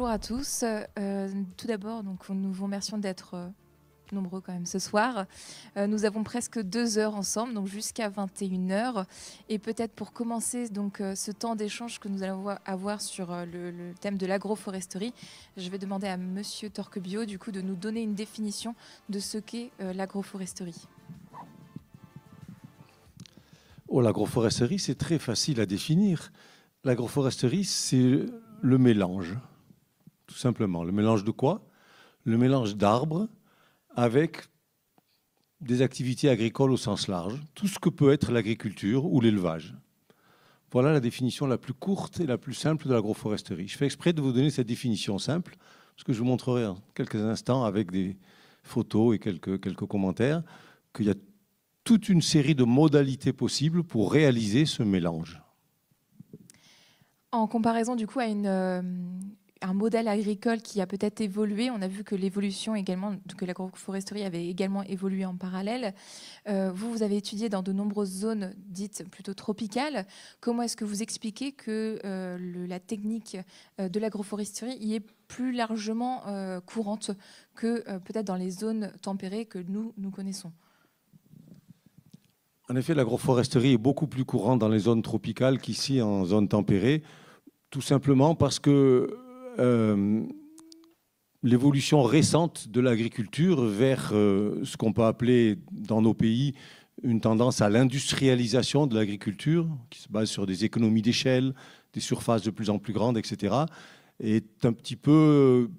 bonjour à tous. Euh, tout d'abord, donc, nous vous remercions d'être euh, nombreux quand même ce soir. Euh, nous avons presque deux heures ensemble, donc jusqu'à 21h. Et peut-être pour commencer donc, ce temps d'échange que nous allons avoir sur le, thème de l'agroforesterie, je vais demander à Monsieur Torquebio du coup, de nous donner une définition de ce qu'est l'agroforesterie. Oh, l'agroforesterie, c'est très facile à définir. L'agroforesterie, c'est le mélange tout simplement. Le mélange de quoi Le mélange d'arbres avec des activités agricoles au sens large, tout ce que peut être l'agriculture ou l'élevage. Voilà la définition la plus courte et la plus simple de l'agroforesterie. Je fais exprès de vous donner cette définition simple, parce que je vous montrerai en quelques instants avec des photos et quelques, quelques commentaires qu'il y a toute une série de modalités possibles pour réaliser ce mélange. En comparaison du coup à une, euh, un modèle agricole qui a peut-être évolué. On a vu que l'évolution également, que l'agroforesterie avait également évolué en parallèle. Euh, vous, vous avez étudié dans de nombreuses zones dites plutôt tropicales. Comment est-ce que vous expliquez que euh, la technique euh, de l'agroforesterie y est plus largement courante que peut-être dans les zones tempérées que nous, nous connaissons En effet, l'agroforesterie est beaucoup plus courante dans les zones tropicales qu'ici en zone tempérée. Tout simplement parce que euh, l'évolution récente de l'agriculture vers euh, ce qu'on peut appeler dans nos pays une tendance à l'industrialisation de l'agriculture, qui se base sur des économies d'échelle, des surfaces de plus en plus grandes, etc., est un petit peu,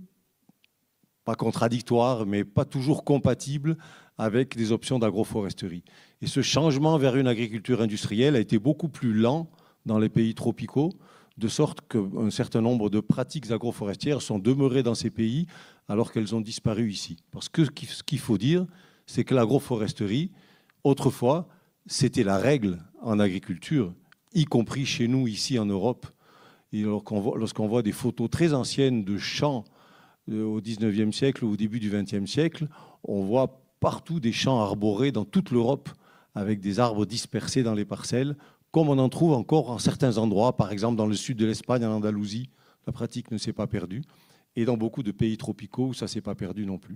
pas contradictoire, mais pas toujours compatible avec des options d'agroforesterie. Et ce changement vers une agriculture industrielle a été beaucoup plus lent dans les pays tropicaux, de sorte qu'un certain nombre de pratiques agroforestières sont demeurées dans ces pays alors qu'elles ont disparu ici. Parce que ce qu'il faut dire, c'est que l'agroforesterie, autrefois, c'était la règle en agriculture, y compris chez nous ici en Europe. Et lorsqu'on voit des photos très anciennes de champs euh, au 19e siècle ou au début du 20e siècle, on voit partout des champs arborés dans toute l'Europe avec des arbres dispersés dans les parcelles comme on en trouve encore en certains endroits, par exemple dans le sud de l'Espagne, en Andalousie, la pratique ne s'est pas perdue, et dans beaucoup de pays tropicaux où ça ne s'est pas perdu non plus.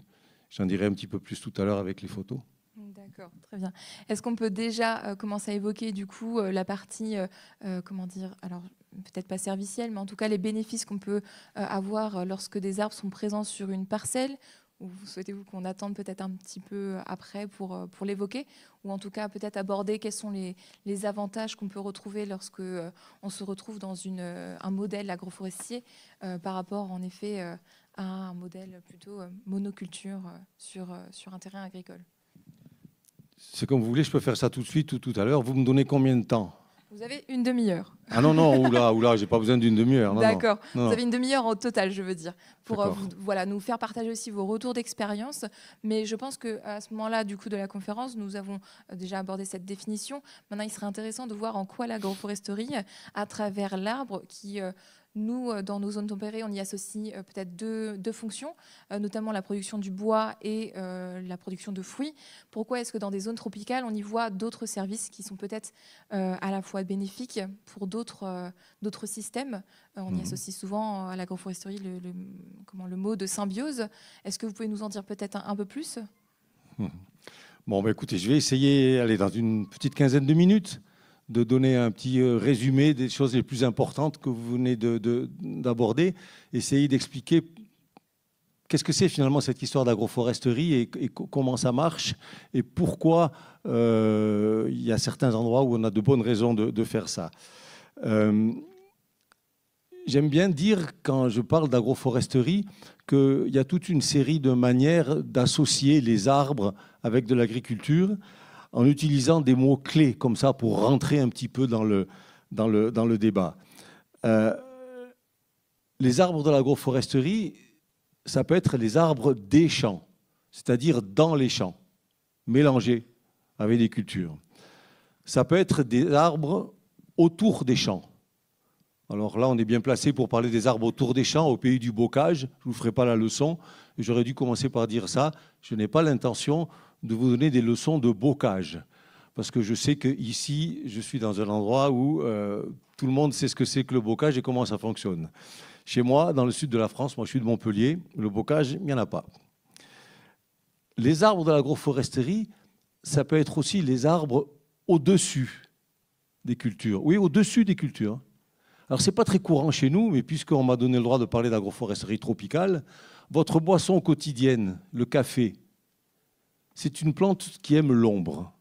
J'en dirai un petit peu plus tout à l'heure avec les photos. D'accord, très bien. Est-ce qu'on peut déjà euh, commencer à évoquer du coup euh, la partie, euh, comment dire, alors peut-être pas servicielle, mais en tout cas les bénéfices qu'on peut avoir lorsque des arbres sont présents sur une parcelle ou souhaitez-vous qu'on attende peut-être un petit peu après pour, euh, pour l'évoquer Ou en tout cas, peut-être aborder quels sont les, avantages qu'on peut retrouver lorsque euh, on se retrouve dans euh, un modèle agroforestier par rapport, en effet, à un modèle plutôt monoculture sur, sur un terrain agricole C'est comme vous voulez, je peux faire ça tout de suite ou tout à l'heure. Vous me donnez combien de temps vous avez une demi-heure. Ah non, non, oula, oula, j'ai pas besoin d'une demi-heure. D'accord. Vous avez une demi-heure au total, je veux dire, pour euh, voilà, nous faire partager aussi vos retours d'expérience. Mais je pense qu'à ce moment-là, du coup, de la conférence, nous avons euh, déjà abordé cette définition. Maintenant, il serait intéressant de voir en quoi l'agroforesterie, à travers l'arbre, qui. Euh, nous, euh, dans nos zones tempérées, on y associe euh, peut-être deux, fonctions, euh, notamment la production du bois et la production de fruits. Pourquoi est-ce que dans des zones tropicales, on y voit d'autres services qui sont peut-être à la fois bénéfiques pour d'autres systèmes On y mhm. associe souvent à l'agroforesterie le, le, comment, le mot de symbiose. Est-ce que vous pouvez nous en dire peut-être un, peu plus Bon, bah, écoutez, je vais essayer d'aller dans une petite quinzaine de minutes de donner un petit euh, résumé des choses les plus importantes que vous venez d'aborder, essayer d'expliquer qu'est-ce que c'est finalement cette histoire d'agroforesterie et, comment ça marche et pourquoi euh, il y a certains endroits où on a de bonnes raisons de, faire ça. Euh, j'aime bien dire, quand je parle d'agroforesterie, qu'il y a toute une série de manières d'associer les arbres avec de l'agriculture en utilisant des mots clés comme ça pour rentrer un petit peu dans le, dans le, débat. Euh, les arbres de l'agroforesterie, ça peut être les arbres des champs, c'est-à-dire dans les champs, mélangés avec des cultures. Ça peut être des arbres autour des champs. Alors là, on est bien placé pour parler des arbres autour des champs au pays du bocage. Je ne vous ferai pas la leçon. J'aurais dû commencer par dire ça. Je n'ai pas l'intention de vous donner des leçons de bocage. Parce que je sais qu'ici, je suis dans un endroit où euh, tout le monde sait ce que c'est que le bocage et comment ça fonctionne. Chez moi, dans le sud de la France, moi je suis de Montpellier, le bocage, il n'y en a pas. Les arbres de l'agroforesterie, ça peut être aussi les arbres au-dessus des cultures. Oui, au-dessus des cultures. Alors, ce n'est pas très courant chez nous, mais puisqu'on m'a donné le droit de parler d'agroforesterie tropicale, votre boisson quotidienne, le café, c'est une plante qui aime l'ombre.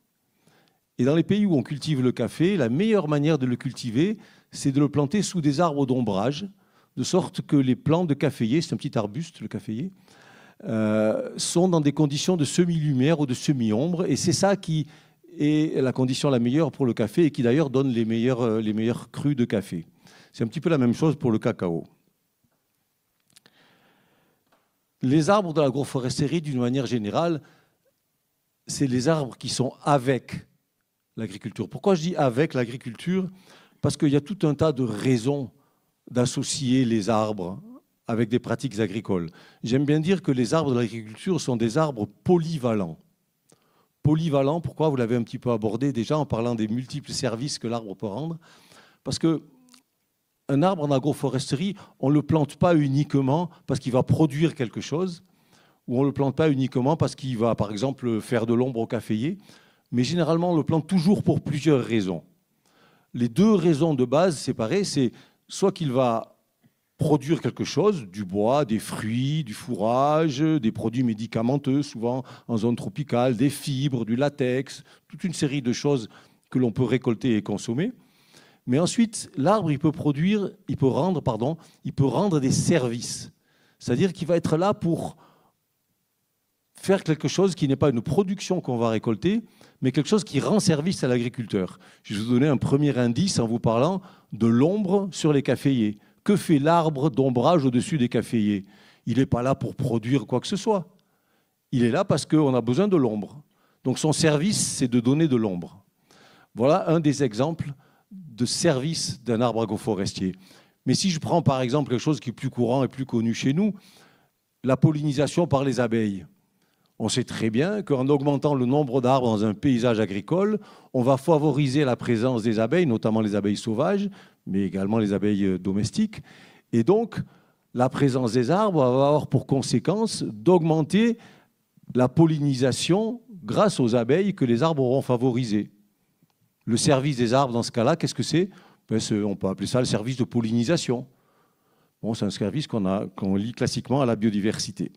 Et dans les pays où on cultive le café, la meilleure manière de le cultiver, c'est de le planter sous des arbres d'ombrage, de sorte que les plants de caféier, c'est un petit arbuste, le caféier, euh, sont dans des conditions de semi-lumière ou de semi-ombre. Et c'est ça qui est la condition la meilleure pour le café et qui d'ailleurs donne les meilleurs, euh, les meilleurs crus de café. C'est un petit peu la même chose pour le cacao. Les arbres de l'agroforesterie, d'une manière générale, c'est les arbres qui sont avec l'agriculture. Pourquoi je dis avec l'agriculture Parce qu'il y a tout un tas de raisons d'associer les arbres avec des pratiques agricoles. J'aime bien dire que les arbres de l'agriculture sont des arbres polyvalents. Polyvalents, pourquoi Vous l'avez un petit peu abordé déjà en parlant des multiples services que l'arbre peut rendre. Parce que un arbre en agroforesterie, on ne le plante pas uniquement parce qu'il va produire quelque chose, où on le plante pas uniquement parce qu'il va, par exemple, faire de l'ombre au caféier, mais généralement, on le plante toujours pour plusieurs raisons. Les deux raisons de base séparées, c'est soit qu'il va produire quelque chose, du bois, des fruits, du fourrage, des produits médicamenteux, souvent en zone tropicale, des fibres, du latex, toute une série de choses que l'on peut récolter et consommer. Mais ensuite, l'arbre, il peut produire, il peut rendre, pardon, il peut rendre des services. C'est-à-dire qu'il va être là pour faire quelque chose qui n'est pas une production qu'on va récolter, mais quelque chose qui rend service à l'agriculteur. Je vais vous donner un premier indice en vous parlant de l'ombre sur les caféiers. Que fait l'arbre d'ombrage au-dessus des caféiers Il n'est pas là pour produire quoi que ce soit. Il est là parce qu'on a besoin de l'ombre. Donc son service, c'est de donner de l'ombre. Voilà un des exemples de service d'un arbre agroforestier. Mais si je prends par exemple quelque chose qui est plus courant et plus connu chez nous, la pollinisation par les abeilles. On sait très bien qu'en augmentant le nombre d'arbres dans un paysage agricole, on va favoriser la présence des abeilles, notamment les abeilles sauvages, mais également les abeilles euh, domestiques. Et donc, la présence des arbres va avoir pour conséquence d'augmenter la pollinisation grâce aux abeilles que les arbres auront favorisées. Le service des arbres, dans ce cas-là, qu'est-ce que c'est ben, On peut appeler ça le service de pollinisation. c'est un service qu'on qu'on lit classiquement à la biodiversité.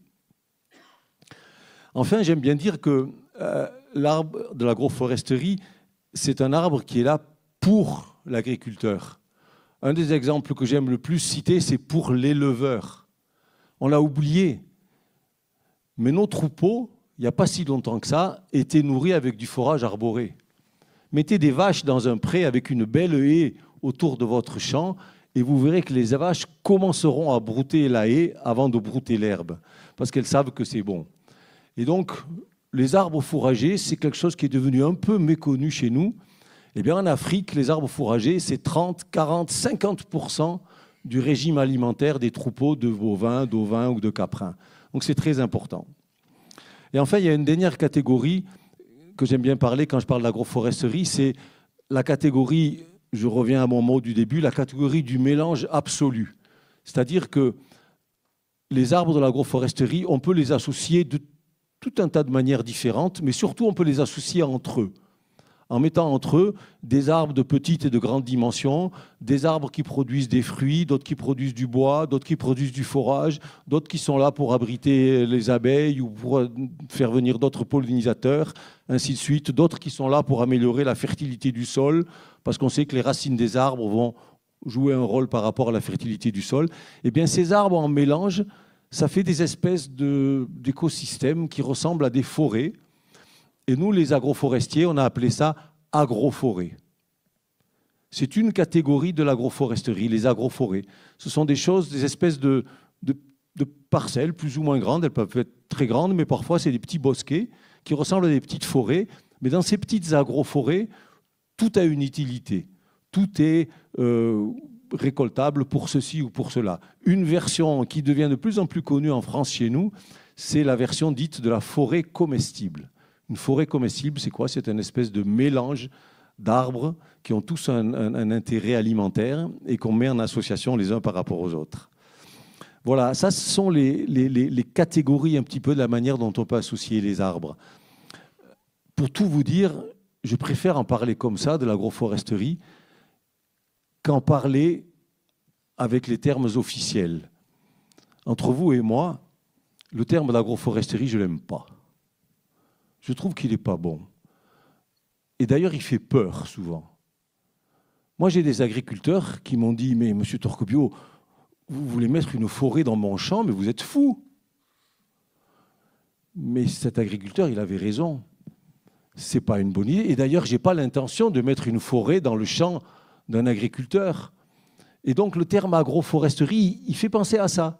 Enfin, j'aime bien dire que euh, l'arbre de l'agroforesterie, c'est un arbre qui est là pour l'agriculteur. Un des exemples que j'aime le plus citer, c'est pour l'éleveur. On l'a oublié. Mais nos troupeaux, il n'y a pas si longtemps que ça, étaient nourris avec du forage arboré. Mettez des vaches dans un pré avec une belle haie autour de votre champ et vous verrez que les vaches commenceront à brouter la haie avant de brouter l'herbe, parce qu'elles savent que c'est bon. Et donc, les arbres fourragers, c'est quelque chose qui est devenu un peu méconnu chez nous. Eh bien, en Afrique, les arbres fourragers, c'est 30, 40, 50 du régime alimentaire des troupeaux de bovins, d'ovins ou de caprins. Donc, c'est très important. Et enfin, il y a une dernière catégorie que j'aime bien parler quand je parle d'agroforesterie, c'est la catégorie, je reviens à mon mot du début, la catégorie du mélange absolu. C'est-à-dire que les arbres de l'agroforesterie, on peut les associer de tout un tas de manières différentes, mais surtout on peut les associer entre eux, en mettant entre eux des arbres de petite et de grande dimension, des arbres qui produisent des fruits, d'autres qui produisent du bois, d'autres qui produisent du forage, d'autres qui sont là pour abriter les abeilles ou pour euh, faire venir d'autres pollinisateurs, ainsi de suite, d'autres qui sont là pour améliorer la fertilité du sol, parce qu'on sait que les racines des arbres vont jouer un rôle par rapport à la fertilité du sol. Et eh bien ces arbres en mélange, ça fait des espèces d'écosystèmes qui ressemblent à des forêts. Et nous, les agroforestiers, on a appelé ça agroforêt. C'est une catégorie de l'agroforesterie, les agroforêts. Ce sont des choses, des espèces de, parcelles plus ou moins grandes. Elles peuvent être très grandes, mais parfois, c'est des petits bosquets qui ressemblent à des petites forêts. Mais dans ces petites agroforêts, tout a une utilité. Tout est euh, récoltables pour ceci ou pour cela. Une version qui devient de plus en plus connue en France chez nous, c'est la version dite de la forêt comestible. Une forêt comestible, c'est quoi C'est une espèce de mélange d'arbres qui ont tous un, intérêt alimentaire et qu'on met en association les uns par rapport aux autres. Voilà, ça ce sont les, catégories un petit peu de la manière dont on peut associer les arbres. Pour tout vous dire, je préfère en parler comme ça de l'agroforesterie qu'en parler avec les termes officiels. Entre vous et moi, le terme d'agroforesterie, je ne l'aime pas. Je trouve qu'il n'est pas bon. Et d'ailleurs, il fait peur souvent. Moi, j'ai des agriculteurs qui m'ont dit, mais monsieur Torcobio, vous voulez mettre une forêt dans mon champ, mais vous êtes fou. Mais cet agriculteur, il avait raison. C'est pas une bonne idée. Et d'ailleurs, je n'ai pas l'intention de mettre une forêt dans le champ d'un agriculteur. Et donc le terme agroforesterie, il fait penser à ça.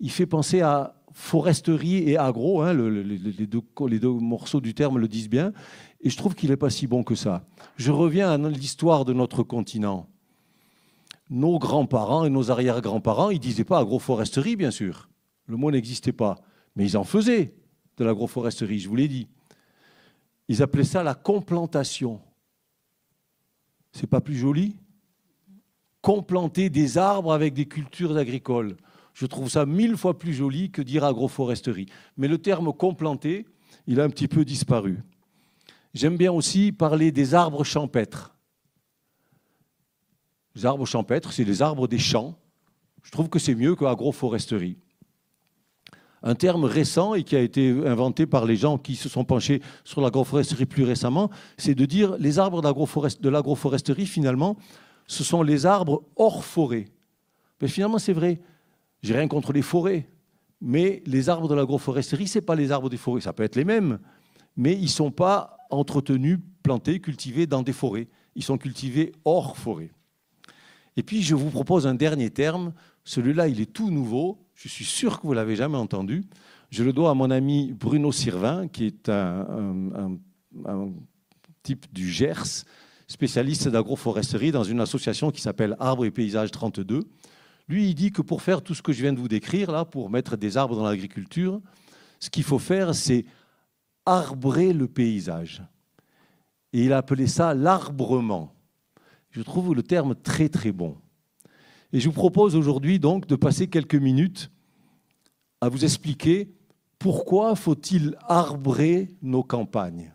Il fait penser à foresterie et agro, hein, les, deux, les, deux, morceaux du terme le disent bien, et je trouve qu'il n'est pas si bon que ça. Je reviens à l'histoire de notre continent. Nos grands-parents et nos arrière-grands-parents, ils ne disaient pas agroforesterie, bien sûr. Le mot n'existait pas, mais ils en faisaient de l'agroforesterie, je vous l'ai dit. Ils appelaient ça la complantation. C'est pas plus joli Complanter des arbres avec des cultures agricoles. Je trouve ça mille fois plus joli que dire agroforesterie. Mais le terme complanter, il a un petit peu disparu. J'aime bien aussi parler des arbres champêtres. Les arbres champêtres, c'est les arbres des champs. Je trouve que c'est mieux que agroforesterie un terme récent et qui a été inventé par les gens qui se sont penchés sur l'agroforesterie plus récemment, c'est de dire les arbres de l'agroforesterie, finalement, ce sont les arbres hors forêt. Mais finalement, c'est vrai. J'ai rien contre les forêts, mais les arbres de l'agroforesterie, ce sont pas les arbres des forêts. Ça peut être les mêmes, mais ils ne sont pas entretenus, plantés, cultivés dans des forêts. Ils sont cultivés hors forêt. Et puis, je vous propose un dernier terme. Celui-là, il est tout nouveau je suis sûr que vous l'avez jamais entendu. Je le dois à mon ami Bruno Sirvin, qui est un, type du Gers, spécialiste d'agroforesterie dans une association qui s'appelle Arbres et Paysages 32. Lui, il dit que pour faire tout ce que je viens de vous décrire, là, pour mettre des arbres dans l'agriculture, ce qu'il faut faire, c'est arbrer le paysage. Et il a appelé ça l'arbrement. Je trouve le terme très très bon. Et je vous propose aujourd'hui donc de passer quelques minutes à vous expliquer pourquoi faut-il arbrer nos campagnes.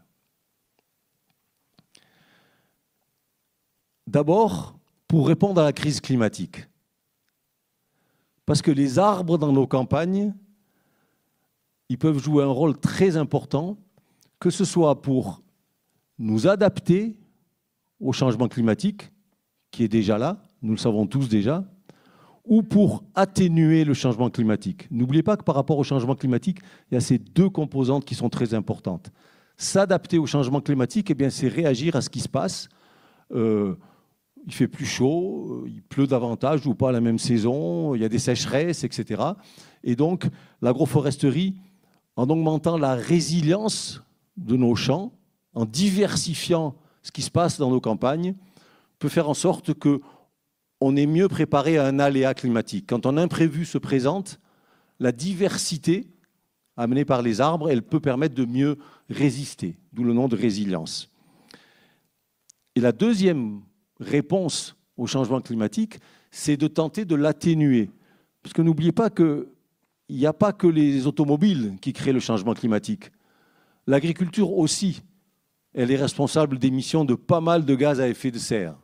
D'abord, pour répondre à la crise climatique. Parce que les arbres dans nos campagnes, ils peuvent jouer un rôle très important, que ce soit pour nous adapter au changement climatique, qui est déjà là, nous le savons tous déjà, ou pour atténuer le changement climatique. N'oubliez pas que par rapport au changement climatique, il y a ces deux composantes qui sont très importantes. S'adapter au changement climatique, eh bien, c'est réagir à ce qui se passe. Euh, il fait plus chaud, euh, il pleut davantage ou pas à la même saison, il y a des sécheresses, etc. Et donc, l'agroforesterie, en augmentant la résilience de nos champs, en diversifiant ce qui se passe dans nos campagnes, peut faire en sorte que on est mieux préparé à un aléa climatique. Quand un imprévu se présente, la diversité amenée par les arbres, elle peut permettre de mieux résister, d'où le nom de résilience. Et la deuxième réponse au changement climatique, c'est de tenter de l'atténuer. Parce que n'oubliez pas qu'il n'y a pas que les automobiles qui créent le changement climatique. L'agriculture aussi, elle est responsable d'émissions de pas mal de gaz à effet de serre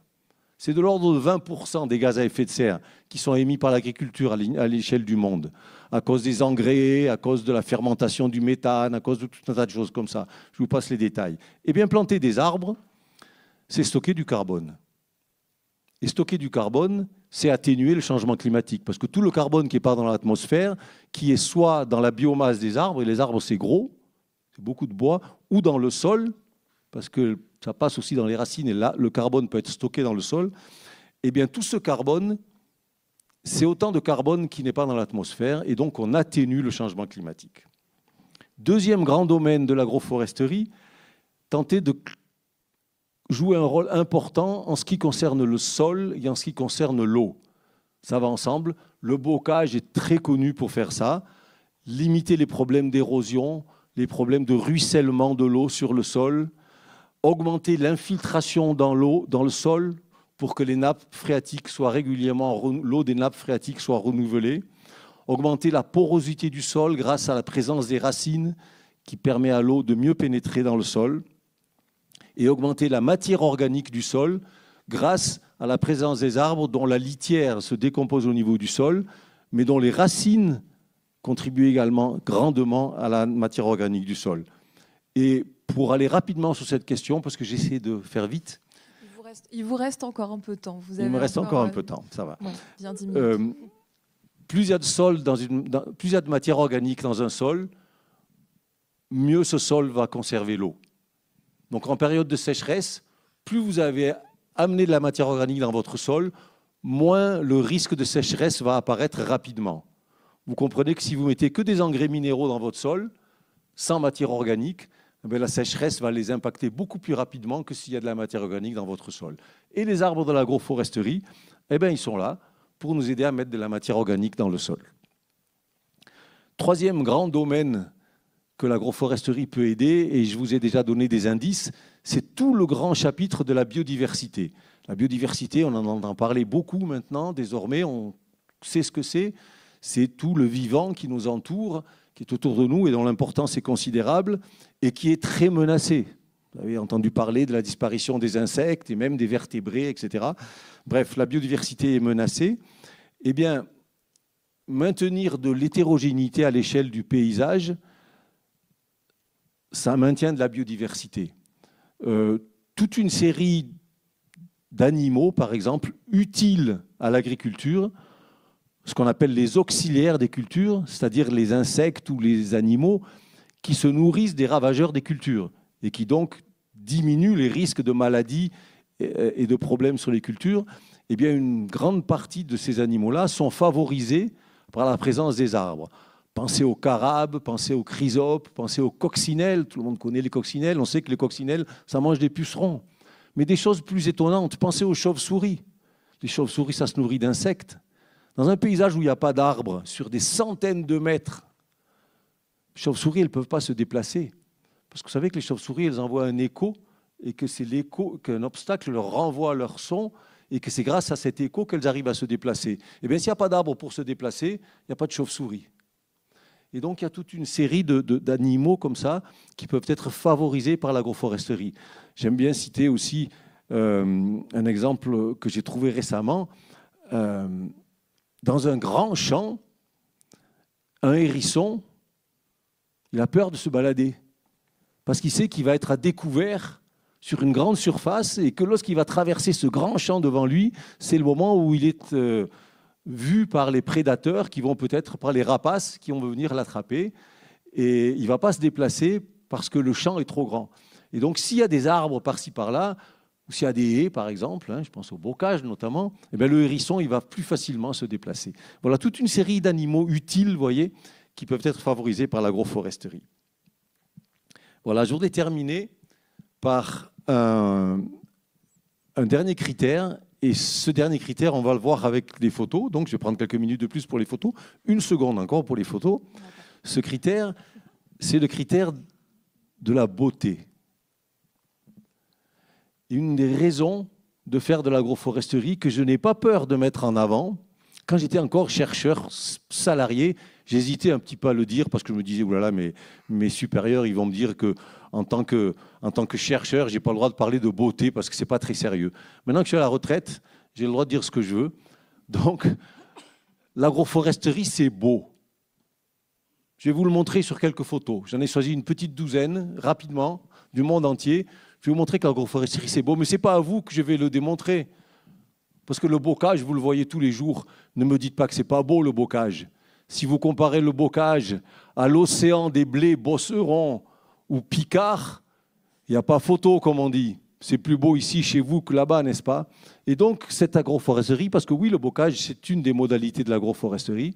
c'est de l'ordre de 20% des gaz à effet de serre qui sont émis par l'agriculture à l'échelle du monde, à cause des engrais, à cause de la fermentation du méthane, à cause de tout un tas de choses comme ça. Je vous passe les détails. Eh bien, planter des arbres, c'est stocker du carbone. Et stocker du carbone, c'est atténuer le changement climatique, parce que tout le carbone qui part dans l'atmosphère, qui est soit dans la biomasse des arbres, et les arbres c'est gros, c'est beaucoup de bois, ou dans le sol, parce que ça passe aussi dans les racines, et là, le carbone peut être stocké dans le sol, eh bien tout ce carbone, c'est autant de carbone qui n'est pas dans l'atmosphère, et donc on atténue le changement climatique. Deuxième grand domaine de l'agroforesterie, tenter de jouer un rôle important en ce qui concerne le sol et en ce qui concerne l'eau. Ça va ensemble. Le bocage est très connu pour faire ça. Limiter les problèmes d'érosion, les problèmes de ruissellement de l'eau sur le sol, augmenter l'infiltration dans l'eau, dans le sol, pour que les nappes phréatiques soient régulièrement, l'eau des nappes phréatiques soit renouvelée, augmenter la porosité du sol grâce à la présence des racines qui permet à l'eau de mieux pénétrer dans le sol, et augmenter la matière organique du sol grâce à la présence des arbres dont la litière se décompose au niveau du sol, mais dont les racines contribuent également grandement à la matière organique du sol. Et pour aller rapidement sur cette question, parce que j'essaie de faire vite. Il vous reste, encore un peu de temps. Vous il me reste encore, un peu de temps, ça va. plus il y a de dans une, plus il y a de matière organique dans un sol, mieux ce sol va conserver l'eau. Donc en période de sécheresse, plus vous avez amené de la matière organique dans votre sol, moins le risque de sécheresse va apparaître rapidement. Vous comprenez que si vous mettez que des engrais minéraux dans votre sol, sans matière organique, eh la sécheresse va les impacter beaucoup plus rapidement que s'il y a de la matière organique dans votre sol. Et les arbres de l'agroforesterie, eh bien, ils sont là pour nous aider à mettre de la matière organique dans le sol. Troisième grand domaine que l'agroforesterie peut aider, et je vous ai déjà donné des indices, c'est tout le grand chapitre de la biodiversité. La biodiversité, on en entend parler beaucoup maintenant, désormais, on sait ce que c'est. C'est tout le vivant qui nous entoure qui autour de nous et dont l'importance est considérable et qui est très menacée. Vous avez entendu parler de la disparition des insectes et même des vertébrés, etc. Bref, la biodiversité est menacée. Eh bien, maintenir de l'hétérogénéité à l'échelle du paysage, ça maintient de la biodiversité. Euh, toute une série d'animaux, par exemple, utiles à l'agriculture, ce qu'on appelle les auxiliaires des cultures, c'est-à-dire les insectes ou les animaux qui se nourrissent des ravageurs des cultures et qui donc diminuent les risques de maladies euh, et de problèmes sur les cultures, eh bien une grande partie de ces animaux-là sont favorisés par la présence des arbres. Pensez aux carabes, pensez aux chrysopes, pensez aux coccinelles. Tout le monde connaît les coccinelles. On sait que les coccinelles, ça mange des pucerons. Mais des choses plus étonnantes. Pensez aux chauves-souris. Les chauves-souris, ça se nourrit d'insectes. Dans un paysage où il n'y a pas d'arbres, sur des centaines de mètres, les chauves-souris, ne peuvent pas se déplacer. Parce que vous savez que les chauves-souris, elles envoient un écho, et que c'est l'écho, qu'un obstacle leur renvoie leur son, et que c'est grâce à cet écho qu'elles arrivent à se déplacer. Eh bien, s'il n'y a pas d'arbres pour se déplacer, il n'y a pas de chauves souris Et donc, il y a toute une série d'animaux comme ça qui peuvent être favorisés par l'agroforesterie. J'aime bien citer aussi euh, un exemple que j'ai trouvé récemment. Euh, dans un grand champ, un hérisson, il a peur de se balader. Parce qu'il sait qu'il va être à découvert sur une grande surface et que lorsqu'il va traverser ce grand champ devant lui, c'est le moment où il est euh, vu par les prédateurs qui vont peut-être, par les rapaces qui vont venir l'attraper. Et il ne va pas se déplacer parce que le champ est trop grand. Et donc s'il y a des arbres par-ci par-là, s'il y a des haies, par exemple, hein, je pense au bocage notamment, eh bien, le hérisson il va plus facilement se déplacer. Voilà toute une série d'animaux utiles, voyez, qui peuvent être favorisés par l'agroforesterie. Voilà, je voudrais terminer par un, un dernier critère et ce dernier critère, on va le voir avec les photos. Donc, je vais prendre quelques minutes de plus pour les photos. Une seconde encore pour les photos. Ce critère, c'est le critère de la beauté une des raisons de faire de l'agroforesterie que je n'ai pas peur de mettre en avant. Quand j'étais encore chercheur salarié, j'hésitais un petit peu à le dire parce que je me disais, oulala, mes, mes supérieurs, ils vont me dire que en tant que, tant que chercheur, j'ai pas le droit de parler de beauté parce que ce n'est pas très sérieux. Maintenant que je suis à la retraite, j'ai le droit de dire ce que je veux. Donc, l'agroforesterie, c'est beau. Je vais vous le montrer sur quelques photos. J'en ai choisi une petite douzaine, rapidement, du monde entier. Je vais vous montrer que l'agroforesterie, c'est beau, mais ce n'est pas à vous que je vais le démontrer. Parce que le bocage, vous le voyez tous les jours. Ne me dites pas que ce n'est pas beau, le bocage. Si vous comparez le bocage à l'océan des blés bosserons ou picards, il n'y a pas photo, comme on dit. C'est plus beau ici chez vous que là-bas, n'est-ce pas Et donc, cette agroforesterie, parce que oui, le bocage, c'est une des modalités de l'agroforesterie,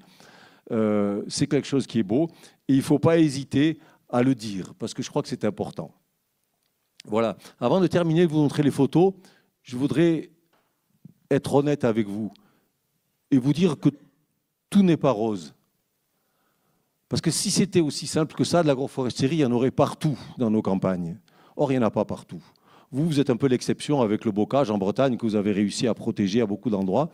euh, c'est quelque chose qui est beau, et il ne faut pas hésiter à le dire, parce que je crois que c'est important. Voilà. Avant de terminer, de vous montrer les photos, je voudrais être honnête avec vous et vous dire que tout n'est pas rose. Parce que si c'était aussi simple que ça, de l'agroforesterie, il y en aurait partout dans nos campagnes. Or, il n'y en a pas partout. Vous, vous êtes un peu l'exception avec le bocage en Bretagne que vous avez réussi à protéger à beaucoup d'endroits.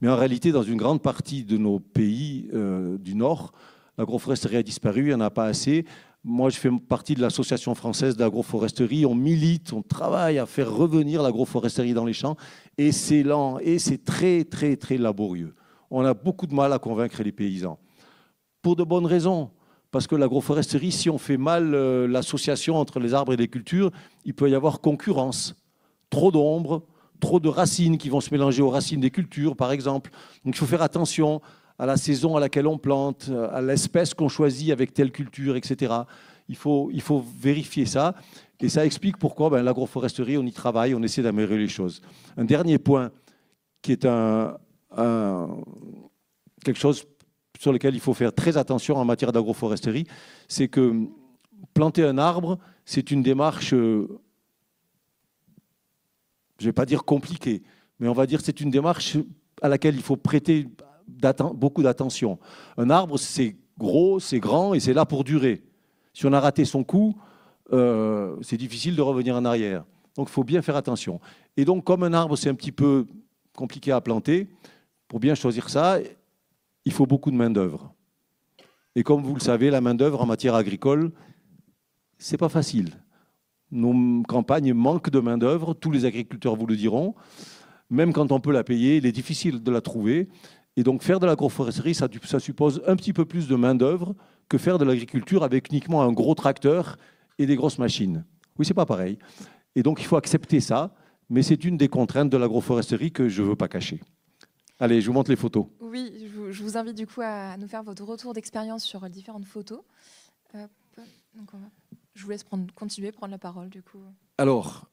Mais en réalité, dans une grande partie de nos pays euh, du Nord, l'agroforesterie a disparu, il n'y en a pas assez. Moi, je fais partie de l'Association française d'agroforesterie. On milite, on travaille à faire revenir l'agroforesterie dans les champs. Et c'est lent et c'est très, très, très laborieux. On a beaucoup de mal à convaincre les paysans. Pour de bonnes raisons. Parce que l'agroforesterie, si on fait mal euh, l'association entre les arbres et les cultures, il peut y avoir concurrence. Trop d'ombre, trop de racines qui vont se mélanger aux racines des cultures, par exemple. Donc il faut faire attention à la saison à laquelle on plante, euh, à l'espèce qu'on choisit avec telle culture, etc. Il faut, il faut vérifier ça. Et ça explique pourquoi ben, l'agroforesterie, on y travaille, on essaie d'améliorer les choses. Un dernier point qui est un, quelque chose sur lequel il faut faire très attention en matière d'agroforesterie, c'est que planter un arbre, c'est une démarche, euh, je ne vais pas dire compliquée, mais on va dire que c'est une démarche à laquelle il faut prêter beaucoup d'attention. Un arbre, c'est gros, c'est grand et c'est là pour durer. Si on a raté son coup, euh, c'est difficile de revenir en arrière. Donc il faut bien faire attention. Et donc comme un arbre, c'est un petit peu compliqué à planter, pour bien choisir ça, il faut beaucoup de main-d'œuvre. Et comme vous le savez, la main-d'œuvre en matière agricole, c'est pas facile. Nos campagnes manquent de main-d'œuvre, tous les agriculteurs vous le diront. Même quand on peut la payer, il est difficile de la trouver. Et donc faire de l'agroforesterie, ça, ça, suppose un petit peu plus de main-d'œuvre que faire de l'agriculture avec uniquement un gros tracteur et des grosses machines. Oui, c'est pas pareil. Et donc il faut accepter ça, mais c'est une des contraintes de l'agroforesterie que je ne veux pas cacher. Allez, je vous montre les photos. Oui, je vous invite du coup à nous faire votre retour d'expérience sur différentes photos. donc Je vous laisse continuer, prendre la parole du coup. Alors,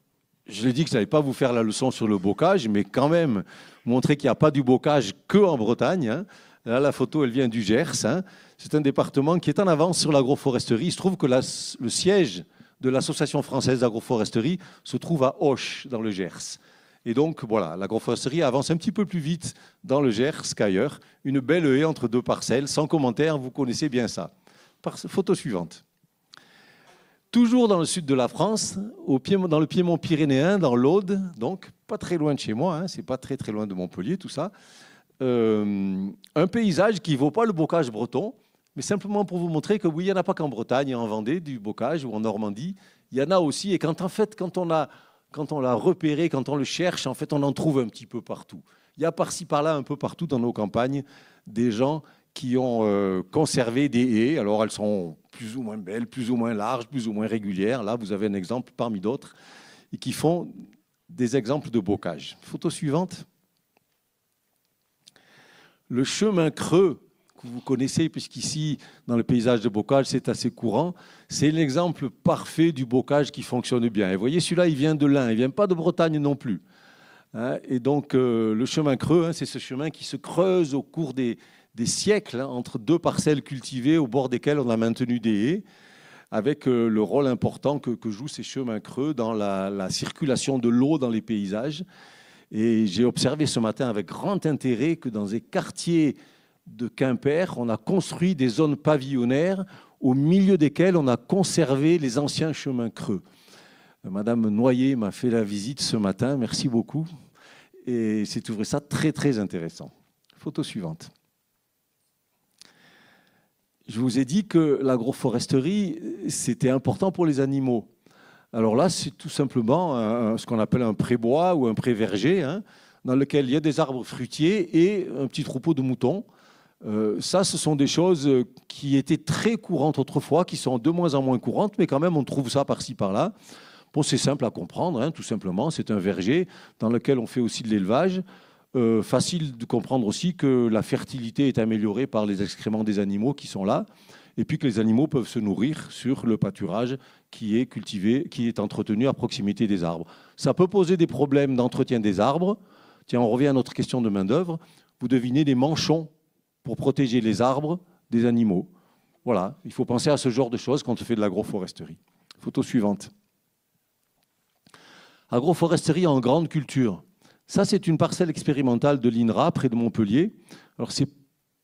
je l'ai dit que je n'allais pas vous faire la leçon sur le bocage, mais quand même, montrer qu'il n'y a pas du bocage que en Bretagne. Hein. Là, la photo, elle vient du Gers. Hein. C'est un département qui est en avance sur l'agroforesterie. Il se trouve que le siège de l'Association française d'agroforesterie se trouve à Auch, dans le Gers. Et donc, voilà, l'agroforesterie avance un petit peu plus vite dans le Gers qu'ailleurs. Une belle haie entre deux parcelles, sans commentaire, vous connaissez bien ça. Photo suivante. Toujours dans le sud de la France, au dans le Piémont pyrénéen, dans l'Aude, donc pas très loin de chez moi, hein, c'est pas très très loin de Montpellier, tout ça. Euh, un paysage qui ne vaut pas le bocage breton, mais simplement pour vous montrer que oui, il n'y en a pas qu'en Bretagne, en Vendée, du bocage ou en Normandie, il y en a aussi. Et quand en fait, quand on a quand on l'a repéré, quand on le cherche, en fait, on en trouve un petit peu partout. Il y a par-ci par-là, un peu partout dans nos campagnes, des gens qui ont euh, conservé des haies. Alors elles sont plus ou moins belles, plus ou moins larges, plus ou moins régulières. Là, vous avez un exemple parmi d'autres, et qui font des exemples de bocage. Photo suivante. Le chemin creux que vous connaissez, puisqu'ici, dans le paysage de bocage, c'est assez courant. C'est l'exemple parfait du bocage qui fonctionne bien. Et voyez, celui-là, il vient de l'Ain, il ne vient pas de Bretagne non plus. Hein, et donc, euh, le chemin creux, hein, c'est ce chemin qui se creuse au cours des, des siècles hein, entre deux parcelles cultivées au bord desquelles on a maintenu des haies, avec euh, le rôle important que, jouent ces chemins creux dans la, circulation de l'eau dans les paysages. Et j'ai observé ce matin avec grand intérêt que dans des quartiers de Quimper, on a construit des zones pavillonnaires au milieu desquelles on a conservé les anciens chemins creux. Euh, Madame Noyer m'a fait la visite ce matin, merci beaucoup. Et c'est trouvé ça très très intéressant. Photo suivante je vous ai dit que l'agroforesterie, c'était important pour les animaux. Alors là, c'est tout simplement ce qu'on appelle un prébois ou un préverger, hein, dans lequel il y a des arbres fruitiers et un petit troupeau de moutons. Euh, ça, ce sont des choses qui étaient très courantes autrefois, qui sont de moins en moins courantes, mais quand même, on trouve ça par-ci, par-là. Bon, c'est simple à comprendre, hein, tout simplement. C'est un verger dans lequel on fait aussi de l'élevage. Euh, facile de comprendre aussi que la fertilité est améliorée par les excréments des animaux qui sont là, et puis que les animaux peuvent se nourrir sur le pâturage qui est cultivé, qui est entretenu à proximité des arbres. Ça peut poser des problèmes d'entretien des arbres. Tiens, on revient à notre question de main-d'œuvre. Vous devinez des manchons pour protéger les arbres des animaux. Voilà, il faut penser à ce genre de choses quand on fait de l'agroforesterie. Photo suivante. Agroforesterie en grande culture. Ça, c'est une parcelle expérimentale de l'INRA près de Montpellier. Alors, c'est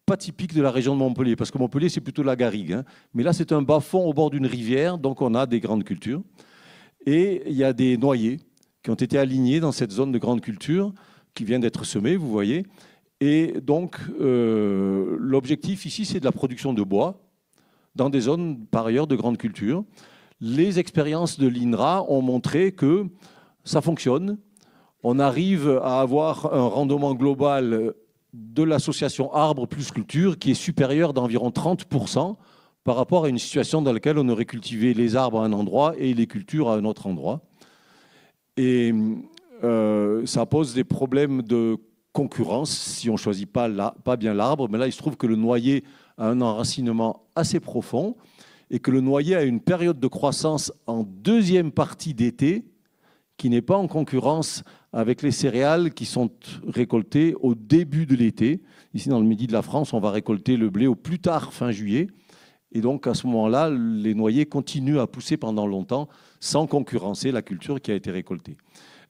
pas typique de la région de Montpellier, parce que Montpellier, c'est plutôt la garrigue. Hein. Mais là, c'est un bas-fond au bord d'une rivière, donc on a des grandes cultures. Et il y a des noyers qui ont été alignés dans cette zone de grande culture, qui vient d'être semée, vous voyez. Et donc, euh, l'objectif ici, c'est de la production de bois dans des zones, par ailleurs, de grandes cultures. Les expériences de l'INRA ont montré que ça fonctionne, on arrive à avoir un rendement global de l'association arbre plus culture qui est supérieur d'environ 30% par rapport à une situation dans laquelle on aurait cultivé les arbres à un endroit et les cultures à un autre endroit. Et euh, ça pose des problèmes de concurrence si on ne choisit pas, pas bien l'arbre. Mais là, il se trouve que le noyer a un enracinement assez profond et que le noyer a une période de croissance en deuxième partie d'été qui n'est pas en concurrence avec les céréales qui sont récoltées au début de l'été. Ici, dans le midi de la France, on va récolter le blé au plus tard fin juillet. Et donc, à ce moment-là, les noyers continuent à pousser pendant longtemps sans concurrencer la culture qui a été récoltée.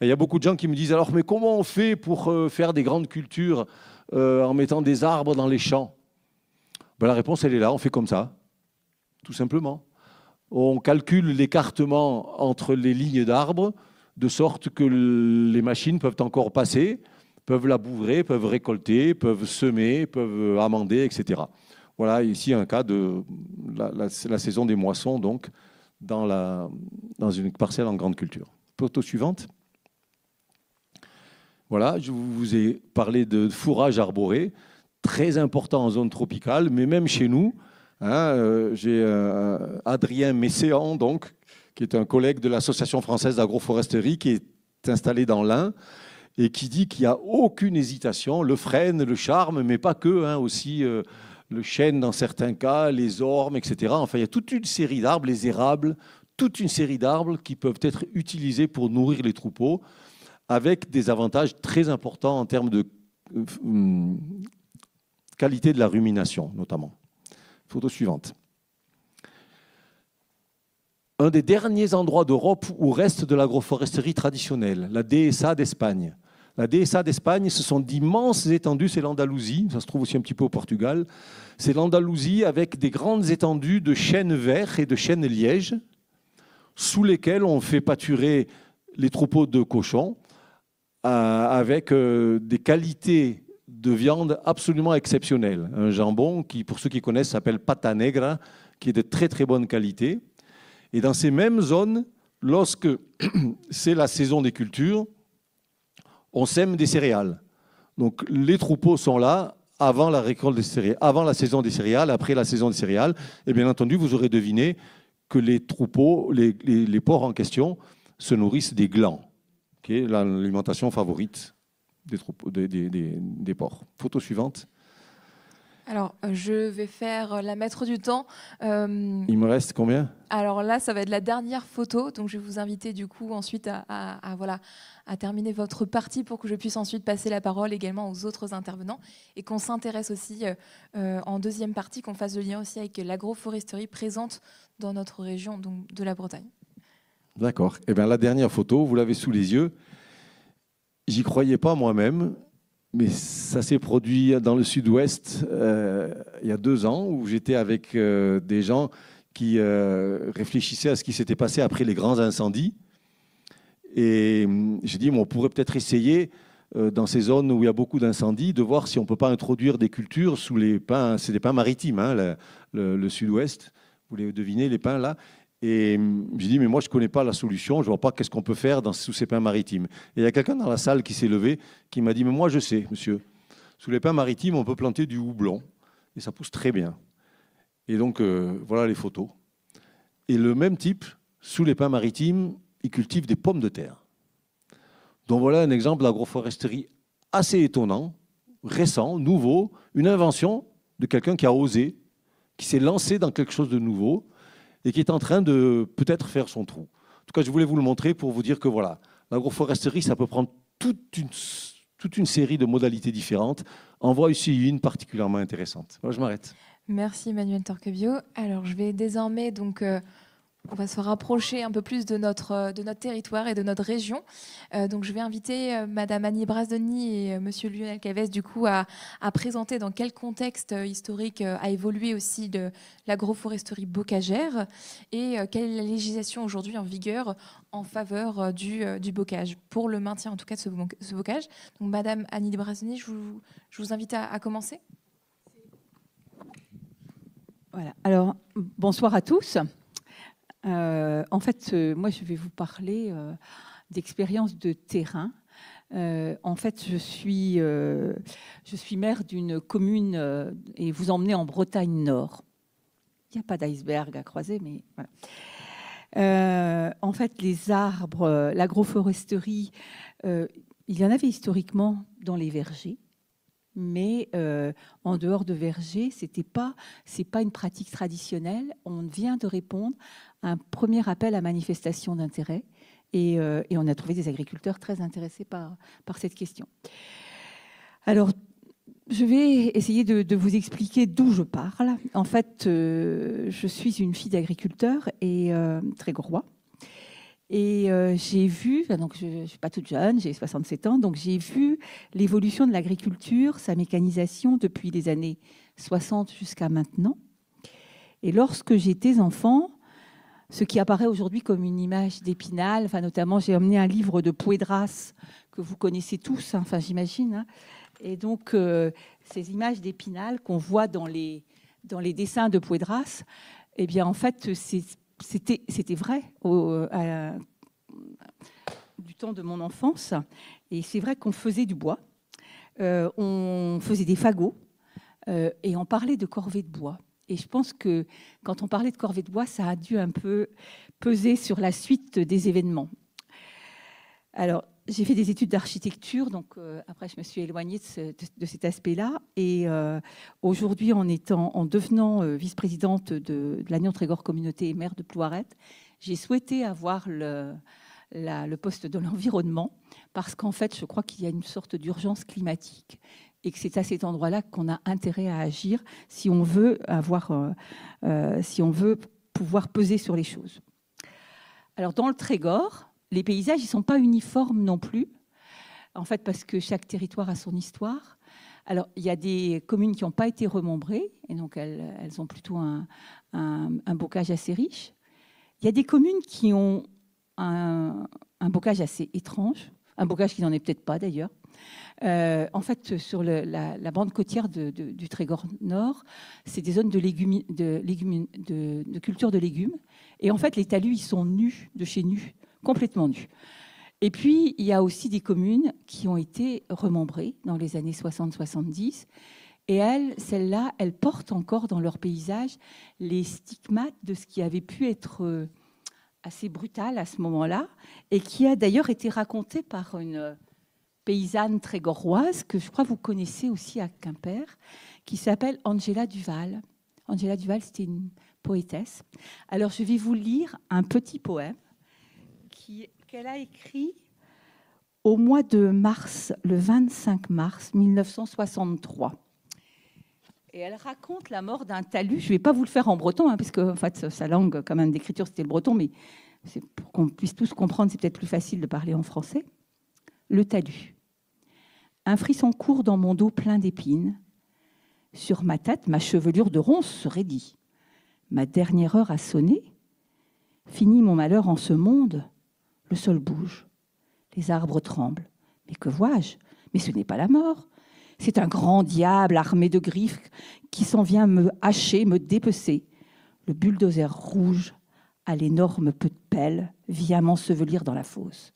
il y a beaucoup de gens qui me disent, alors, mais comment on fait pour euh, faire des grandes cultures euh, en mettant des arbres dans les champs ben, La réponse, elle est là, on fait comme ça, tout simplement. On calcule l'écartement entre les lignes d'arbres de sorte que les machines peuvent encore passer, peuvent labourer, peuvent récolter, peuvent semer, peuvent euh, amender, etc. Voilà ici un cas de la, saison des moissons, donc dans, une parcelle en grande culture. Photo suivante. Voilà, je vous ai parlé de fourrage arboré, très important en zone tropicale, mais même chez nous, hein, euh, j'ai euh, Adrien Messéan, donc, qui est un collègue de l'Association française d'agroforesterie qui est installé dans l'Ain et qui dit qu'il n'y a aucune hésitation, le frêne, le charme, mais pas que, hein, aussi euh, le chêne dans certains cas, les ormes, etc. Enfin, il y a toute une série d'arbres, les érables, toute une série d'arbres qui peuvent être utilisés pour nourrir les troupeaux, avec des avantages très importants en termes de euh, hum, qualité de la rumination, notamment. Photo suivante un des derniers endroits d'Europe où reste de l'agroforesterie traditionnelle, la DSA d'Espagne. La DSA d'Espagne, ce sont d'immenses étendues, c'est l'Andalousie, ça se trouve aussi un petit peu au Portugal. C'est l'Andalousie avec des grandes étendues de chênes verts et de chênes lièges, sous lesquels on fait pâturer les troupeaux de cochons euh, avec euh, des qualités de viande absolument exceptionnelles. Un jambon qui, pour ceux qui connaissent, s'appelle pata negra, qui est de très très bonne qualité et dans ces mêmes zones, lorsque c'est la saison des cultures, on sème des céréales. Donc les troupeaux sont là avant la récolte des céréales, avant la saison des céréales, après la saison des céréales. Et bien entendu, vous aurez deviné que les troupeaux, les, porcs en question, se nourrissent des glands, qui est l'alimentation favorite des, troupeaux, des, des porcs. Photo suivante. Alors, euh, je vais faire euh, la maître du temps. Euh, Il me reste combien Alors là, ça va être la dernière photo. Donc, je vais vous inviter du coup ensuite à, voilà, à terminer votre partie pour que je puisse ensuite passer la parole également aux autres intervenants et qu'on s'intéresse aussi en deuxième partie, qu'on fasse le lien aussi avec l'agroforesterie présente dans notre région donc de la Bretagne. D'accord. Et eh bien, la dernière photo, vous l'avez sous les yeux. J'y croyais pas moi-même mais ça s'est produit dans le sud-ouest euh, il y a deux ans où j'étais avec euh, des gens qui euh, réfléchissaient à ce qui s'était passé après les grands incendies. Et hum, j'ai dit, on pourrait peut-être essayer dans ces zones où il y a beaucoup d'incendies, de voir si on ne peut pas introduire des cultures sous les pins, c'est des pins maritimes, hein, le, sud-ouest, vous les devinez, les pins là, et hum, j'ai dit, mais moi, je ne connais pas la solution, je ne vois pas qu'est-ce qu'on peut faire dans, sous ces pins maritimes. Et il y a quelqu'un dans la salle qui s'est levé, qui m'a dit, mais moi, je sais, monsieur, sous les pins maritimes, on peut planter du houblon, et ça pousse très bien. Et donc, euh, voilà les photos. Et le même type, sous les pins maritimes, il cultive des pommes de terre. Donc voilà un exemple d'agroforesterie assez étonnant, récent, nouveau, une invention de quelqu'un qui a osé, qui s'est lancé dans quelque chose de nouveau, et qui est en train de peut-être faire son trou. En tout cas, je voulais vous le montrer pour vous dire que voilà, l'agroforesterie, ça peut prendre toute une, toute une série de modalités différentes. En voit ici une particulièrement intéressante. je m'arrête. Merci Emmanuel Torquebio. Alors, je vais désormais donc euh, on va se rapprocher un peu plus de notre, euh, de notre territoire et de notre région. Euh, donc, je vais inviter euh, Madame Annie Brasdoni et Monsieur Lionel Caves, du coup, à, présenter dans quel contexte historique a évolué aussi l'agroforesterie bocagère et quelle est la législation aujourd'hui en vigueur en faveur du, bocage, pour le maintien en tout cas de ce, bocage. Donc, Madame Annie Brasdoni, je vous, je vous invite à, à commencer. Voilà. Alors, bonsoir à tous. Euh, en fait, euh, moi, je vais vous parler euh, d'expérience de terrain. en fait, je suis, je suis maire d'une commune et vous emmenez en Bretagne Nord. Il n'y a pas d'iceberg à croiser, mais en fait, les arbres, l'agroforesterie, il y en avait historiquement dans les vergers mais euh, en dehors de verger, c'était pas, c'est pas une pratique traditionnelle. On vient de répondre à un premier appel à manifestation d'intérêt, et, euh, on a trouvé des agriculteurs très intéressés par, par cette question. Alors, je vais essayer de, vous expliquer d'où je parle. En fait, euh, je suis une fille d'agriculteur et très grois. Et euh, j'ai vu, donc je ne suis pas toute jeune, j'ai 67 ans, donc j'ai vu l'évolution de l'agriculture, sa mécanisation depuis les années 60 jusqu'à maintenant. Et lorsque j'étais enfant, ce qui apparaît aujourd'hui comme une image d'épinal, enfin, notamment j'ai emmené un livre de Pouedras, que vous connaissez tous, hein, enfin j'imagine. Hein. Et donc euh, ces images d'épinal qu'on voit dans les, dans les dessins de Pouedras, eh bien en fait c'est c'était, vrai euh, du temps de mon enfance. Et c'est vrai qu'on faisait du bois, euh, on faisait des fagots euh, et on parlait de corvée de bois. Et je pense que quand on parlait de corvée de bois, ça a dû un peu peser sur la suite des événements. Alors, j'ai fait des études d'architecture, donc euh, après je me suis éloignée de, cet aspect-là. Et euh, aujourd'hui, en, étant, en devenant euh, vice-présidente de, de l'Agnon Trégor Communauté et maire de ploirette j'ai souhaité avoir le, poste de l'environnement parce qu'en fait, je crois qu'il y a une sorte d'urgence climatique et que c'est à cet endroit-là qu'on a intérêt à agir si on veut avoir, si on veut pouvoir peser sur les choses. Alors dans le Trégor, les paysages, ils ne sont pas uniformes non plus, en fait, parce que chaque territoire a son histoire. Alors, il y a des communes qui n'ont pas été remembrées, et donc elles, ont plutôt un, bocage assez riche. Il y a des communes qui ont un, bocage assez étrange, un bocage qui n'en est peut-être pas d'ailleurs. Euh, en fait, sur la, bande côtière du Trégor Nord, c'est des zones de, légumes, de, de, culture de légumes. Et en fait, les talus, ils sont nus, de chez nus complètement nu. Et puis, il y a aussi des communes qui ont été remembrées dans les années 60-70. Et elles, celles-là, elles portent encore dans leur paysage les stigmates de ce qui avait pu être euh, assez brutal à ce moment-là, et qui a d'ailleurs été raconté par une euh, paysanne très gorroise que je crois vous connaissez aussi à Quimper, qui s'appelle Angela Duval. Angela Duval, c'était une poétesse. Alors je vais vous lire un petit poème qu'elle a écrit au mois de mars, le 25 mars 1963. Et elle raconte la mort d'un talus. Je ne vais pas vous le faire en breton, hein, en fait, sa langue quand même d'écriture, c'était le breton, mais c'est pour qu'on puisse tous comprendre, c'est peut-être plus facile de parler en français. Le talus. Un frisson court dans mon dos plein d'épines. Sur ma tête, ma chevelure de ronce se raidit. Ma dernière heure a sonné. Fini mon malheur en ce monde. Le sol bouge, les arbres tremblent. Mais que vois-je Mais ce n'est pas la mort. C'est un grand diable armé de griffes qui s'en vient me hacher, me dépecer. Le bulldozer rouge à l'énorme peu de pelle vient m'ensevelir dans la fosse.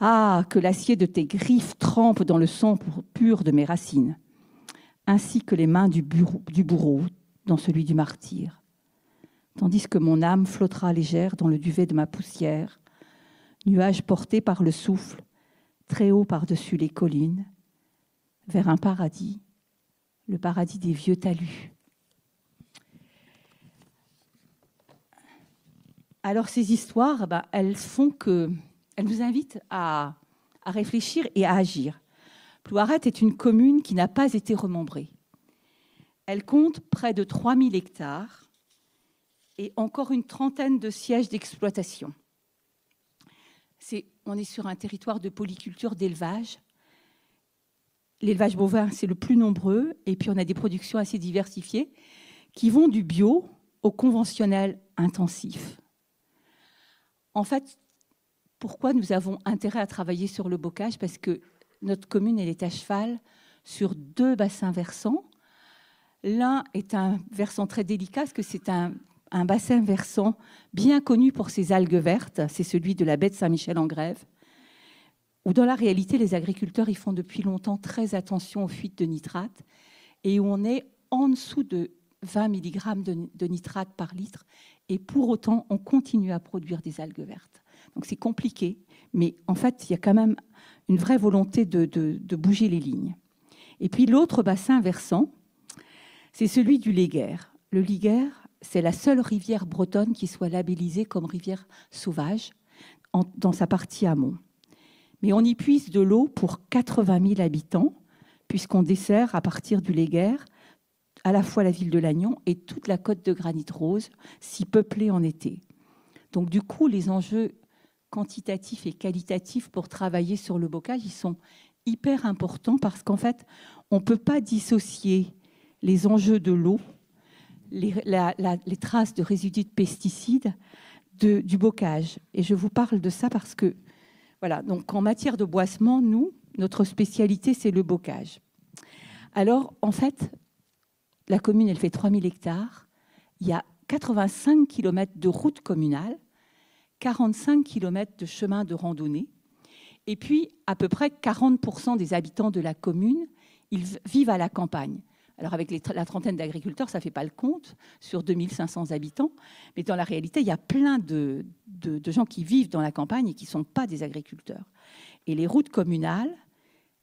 Ah, que l'acier de tes griffes trempe dans le sang pur de mes racines, ainsi que les mains du, du bourreau dans celui du martyr, tandis que mon âme flottera légère dans le duvet de ma poussière, Nuages portés par le souffle, très haut par-dessus les collines, vers un paradis, le paradis des vieux talus. Alors ces histoires, bah, elles font que, elles nous invitent à, réfléchir et à agir. Plouaret est une commune qui n'a pas été remembrée. Elle compte près de 3000 hectares et encore une trentaine de sièges d'exploitation on est sur un territoire de polyculture d'élevage. L'élevage bovin, c'est le plus nombreux, et puis on a des productions assez diversifiées qui vont du bio au conventionnel intensif. En fait, pourquoi nous avons intérêt à travailler sur le bocage Parce que notre commune, elle est à cheval sur deux bassins versants. L'un est un versant très délicat, parce que c'est un un bassin versant bien connu pour ses algues vertes, c'est celui de la baie de Saint-Michel en Grève, où dans la réalité, les agriculteurs y font depuis longtemps très attention aux fuites de nitrates et où on est en dessous de 20 mg de, nitrate par litre et pour autant, on continue à produire des algues vertes. Donc c'est compliqué, mais en fait, il y a quand même une vraie volonté de, bouger les lignes. Et puis l'autre bassin versant, c'est celui du Léguerre. Le Léguerre, c'est la seule rivière bretonne qui soit labellisée comme rivière sauvage dans sa partie amont. Mais on y puise de l'eau pour 80 000 habitants, puisqu'on dessert à partir du Léguerre à la fois la ville de Lannion et toute la côte de granit rose, si peuplée en été. Donc du coup, les enjeux quantitatifs et qualitatifs pour travailler sur le bocage, ils sont hyper importants parce qu'en fait, on ne peut pas dissocier les enjeux de l'eau les, traces de résidus de pesticides du bocage. Et je vous parle de ça parce que, voilà, donc en matière de boissement, nous, notre spécialité, c'est le bocage. Alors, en fait, la commune, elle fait 3000 hectares. Il y a 85 km de route communale, 45 km de chemin de randonnée. Et puis, à peu près 40% des habitants de la commune, ils vivent à la campagne. Alors avec la trentaine d'agriculteurs, ça ne fait pas le compte sur 2500 habitants. Mais dans la réalité, il y a plein de, de gens qui vivent dans la campagne et qui ne sont pas des agriculteurs. Et les routes communales,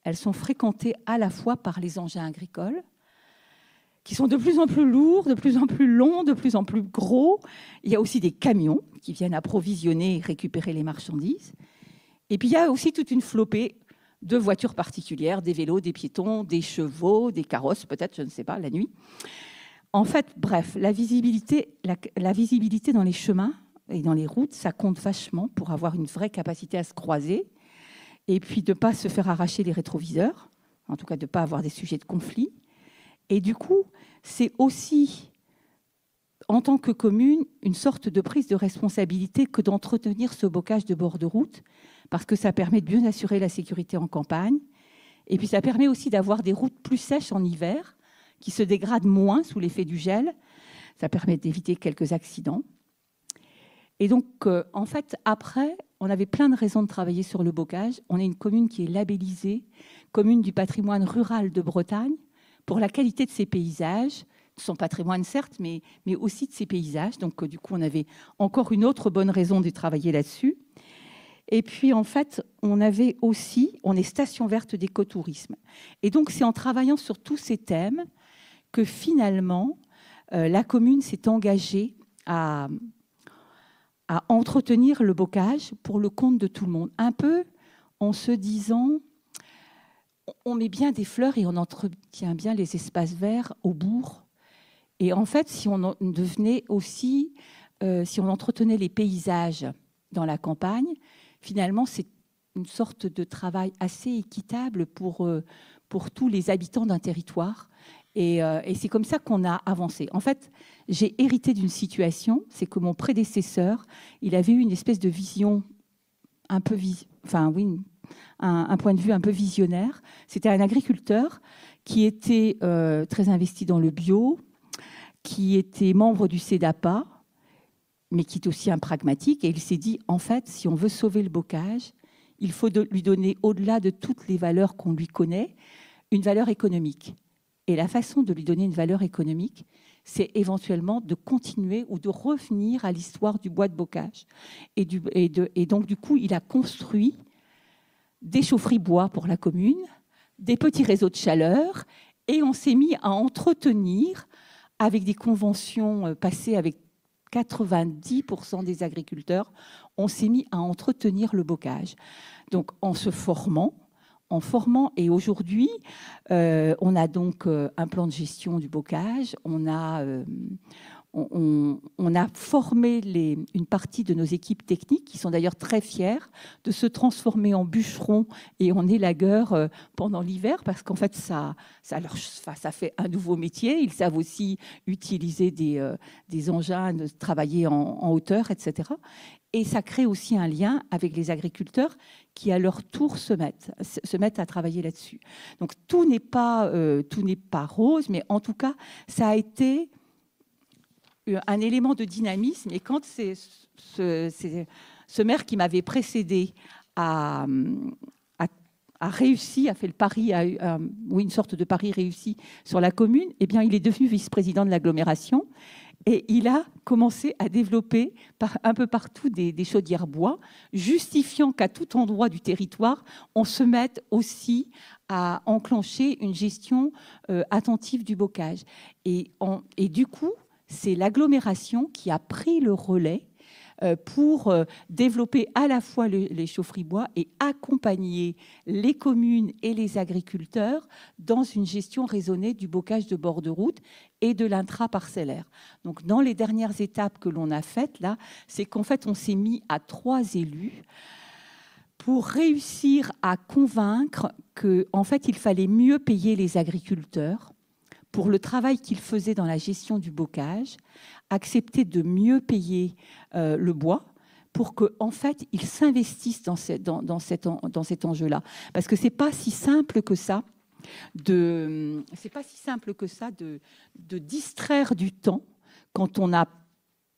elles sont fréquentées à la fois par les engins agricoles, qui sont de plus en plus lourds, de plus en plus longs, de plus en plus gros. Il y a aussi des camions qui viennent approvisionner et récupérer les marchandises. Et puis il y a aussi toute une flopée de voitures particulières, des vélos, des piétons, des chevaux, des carrosses, peut-être, je ne sais pas, la nuit. En fait, bref, la visibilité, la, visibilité dans les chemins et dans les routes, ça compte vachement pour avoir une vraie capacité à se croiser et puis de ne pas se faire arracher les rétroviseurs, en tout cas de ne pas avoir des sujets de conflit. Et du coup, c'est aussi, en tant que commune, une sorte de prise de responsabilité que d'entretenir ce bocage de bord de route parce que ça permet de bien assurer la sécurité en campagne. Et puis ça permet aussi d'avoir des routes plus sèches en hiver, qui se dégradent moins sous l'effet du gel. Ça permet d'éviter quelques accidents. Et donc, euh, en fait, après, on avait plein de raisons de travailler sur le bocage. On est une commune qui est labellisée, commune du patrimoine rural de Bretagne, pour la qualité de ses paysages, son patrimoine certes, mais, aussi de ses paysages. Donc, euh, du coup, on avait encore une autre bonne raison de travailler là-dessus. Et puis, en fait, on avait aussi, on est station verte d'écotourisme. Et donc, c'est en travaillant sur tous ces thèmes que finalement, euh, la commune s'est engagée à, entretenir le bocage pour le compte de tout le monde. Un peu en se disant, on met bien des fleurs et on entretient bien les espaces verts au bourg. Et en fait, si on devenait aussi, euh, si on entretenait les paysages dans la campagne, finalement, c'est une sorte de travail assez équitable pour, euh, pour tous les habitants d'un territoire. Euh, et, c'est comme ça qu'on a avancé. En fait, j'ai hérité d'une situation, c'est que mon prédécesseur, il avait eu une espèce de vision un peu, vis, enfin oui, un, point de vue un peu visionnaire. C'était un agriculteur qui était euh, très investi dans le bio, qui était membre du CEDAPA, mais qui est aussi un pragmatique. Et il s'est dit, en fait, si on veut sauver le bocage, il faut lui donner, au-delà de toutes les valeurs qu'on lui connaît, une valeur économique. Et la façon de lui donner une valeur économique, c'est éventuellement de continuer ou de revenir à l'histoire du bois de bocage. Et, du, et donc, du coup, il a construit des chaufferies bois pour la commune, des petits réseaux de chaleur, et on s'est mis à entretenir avec des conventions euh, passées avec 90% des agriculteurs, ont s'est mis à entretenir le bocage. Donc en se formant, en formant. Et aujourd'hui, euh, on a donc euh, un plan de gestion du bocage, on a, euh, on, a formé une partie de nos équipes techniques, qui sont d'ailleurs très fiers de se transformer en bûcherons et en élagueurs euh, pendant l'hiver, parce qu'en fait, ça, ça, leur, ça fait un nouveau métier. Ils savent aussi utiliser des, euh, engins, travailler en, hauteur, etc. Et ça crée aussi un lien avec les agriculteurs qui, à leur tour, se mettent, à travailler là-dessus. Donc tout n'est pas, euh, tout n'est pas rose, mais en tout cas, ça a été un élément de dynamisme. Et quand c'est ce, maire qui m'avait précédé a, a, réussi, a fait le pari, euh, ou une sorte de pari réussi sur la commune, eh bien, il est devenu vice-président de l'agglomération. Et il a commencé à développer un peu partout des, chaudières bois, justifiant qu'à tout endroit du territoire, on se mette aussi à enclencher une gestion euh, attentive du bocage. Et, et du coup, c'est l'agglomération qui a pris le relais euh, pour euh, développer à la fois les chaufferies bois et accompagner les communes et les agriculteurs dans une gestion raisonnée du bocage de bord de route et de l'intra-parcellaire. Donc, dans les dernières étapes que l'on a faites, là, c'est qu'en fait, on s'est mis à trois élus pour réussir à convaincre que, en fait, il fallait mieux payer les agriculteurs pour le travail qu'il faisait dans la gestion du bocage, accepter de mieux payer euh, le bois pour qu'en en fait, ils s'investissent dans, dans, cet, dans cet enjeu-là. Parce que ce n'est pas si simple que ça de c'est pas si simple que ça de, de distraire du temps quand on a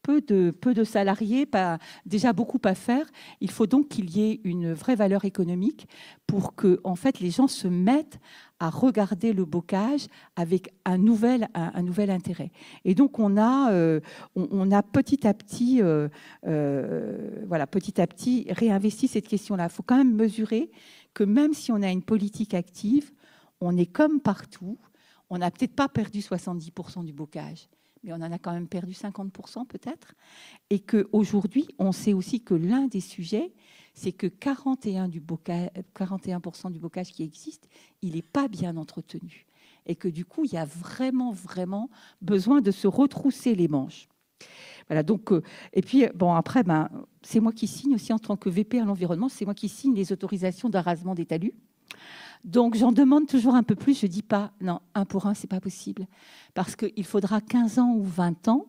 peu de, peu de salariés, pas, déjà beaucoup à faire. Il faut donc qu'il y ait une vraie valeur économique pour que en fait, les gens se mettent à regarder le bocage avec un nouvel, un, nouvel intérêt. Et donc on a, euh, on, a petit à petit, euh, euh, voilà, petit à petit réinvesti cette question-là. Il faut quand même mesurer que même si on a une politique active, on est comme partout. On n'a peut-être pas perdu 70% du bocage, mais on en a quand même perdu 50% peut-être. Et qu'aujourd'hui, on sait aussi que l'un des sujets, c'est que 41%, du bocage, du bocage qui existe, il n'est pas bien entretenu. Et que du coup, il y a vraiment, vraiment besoin de se retrousser les manches. Voilà, donc, euh, et puis, bon, après, ben, c'est moi qui signe aussi en tant que VP à l'environnement, c'est moi qui signe les autorisations d'arrasement des talus. Donc j'en demande toujours un peu plus. Je dis pas, non, un pour un, ce n'est pas possible. Parce qu'il faudra 15 ans ou 20 ans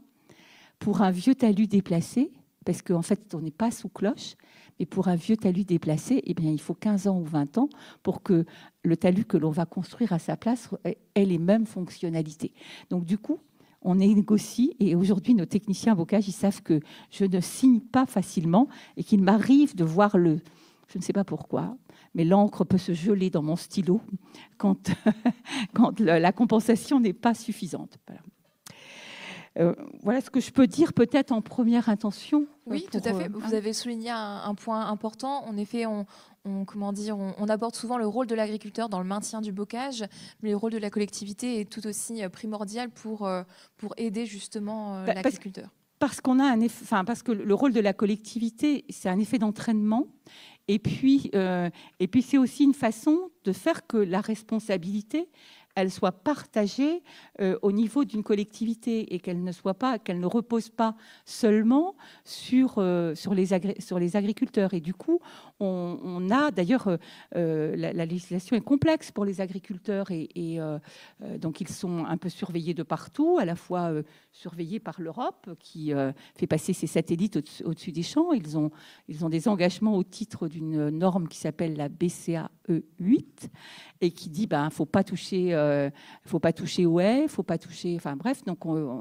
pour un vieux talus déplacé, parce qu'en fait, on n'est pas sous cloche, mais pour un vieux talus déplacé, eh bien, il faut 15 ans ou 20 ans pour que le talus que l'on va construire à sa place ait les mêmes fonctionnalités. Donc du coup, on négocie et aujourd'hui nos techniciens bocage ils savent que je ne signe pas facilement et qu'il m'arrive de voir le je ne sais pas pourquoi mais l'encre peut se geler dans mon stylo quand, quand la compensation n'est pas suffisante. Euh, voilà. ce que je peux dire peut-être en première intention. Euh, oui, tout à fait. Euh, Vous hein. avez souligné un, point important. En effet, on, on comment dire, on, aborde souvent le rôle de l'agriculteur dans le maintien du bocage, mais le rôle de la collectivité est tout aussi primordial pour, pour aider justement bah, l'agriculteur. Parce, qu'on a un parce que le rôle de la collectivité, c'est un effet d'entraînement et puis, euh, et puis c'est aussi une façon de faire que la responsabilité, elle soit partagée euh, au niveau d'une collectivité et qu'elle ne soit pas, qu'elle ne repose pas seulement sur, euh, sur, les sur les agriculteurs. Et du coup, on, a d'ailleurs, euh, euh, la, législation est complexe pour les agriculteurs et, euh, donc ils sont un peu surveillés de partout, à la fois surveillés par l'Europe qui fait passer ses satellites au-dessus des champs. Ils ont, ils ont des engagements au titre d'une norme qui s'appelle la BCAE 8 et qui dit ben faut pas toucher, faut pas toucher aux faut pas toucher, enfin bref, donc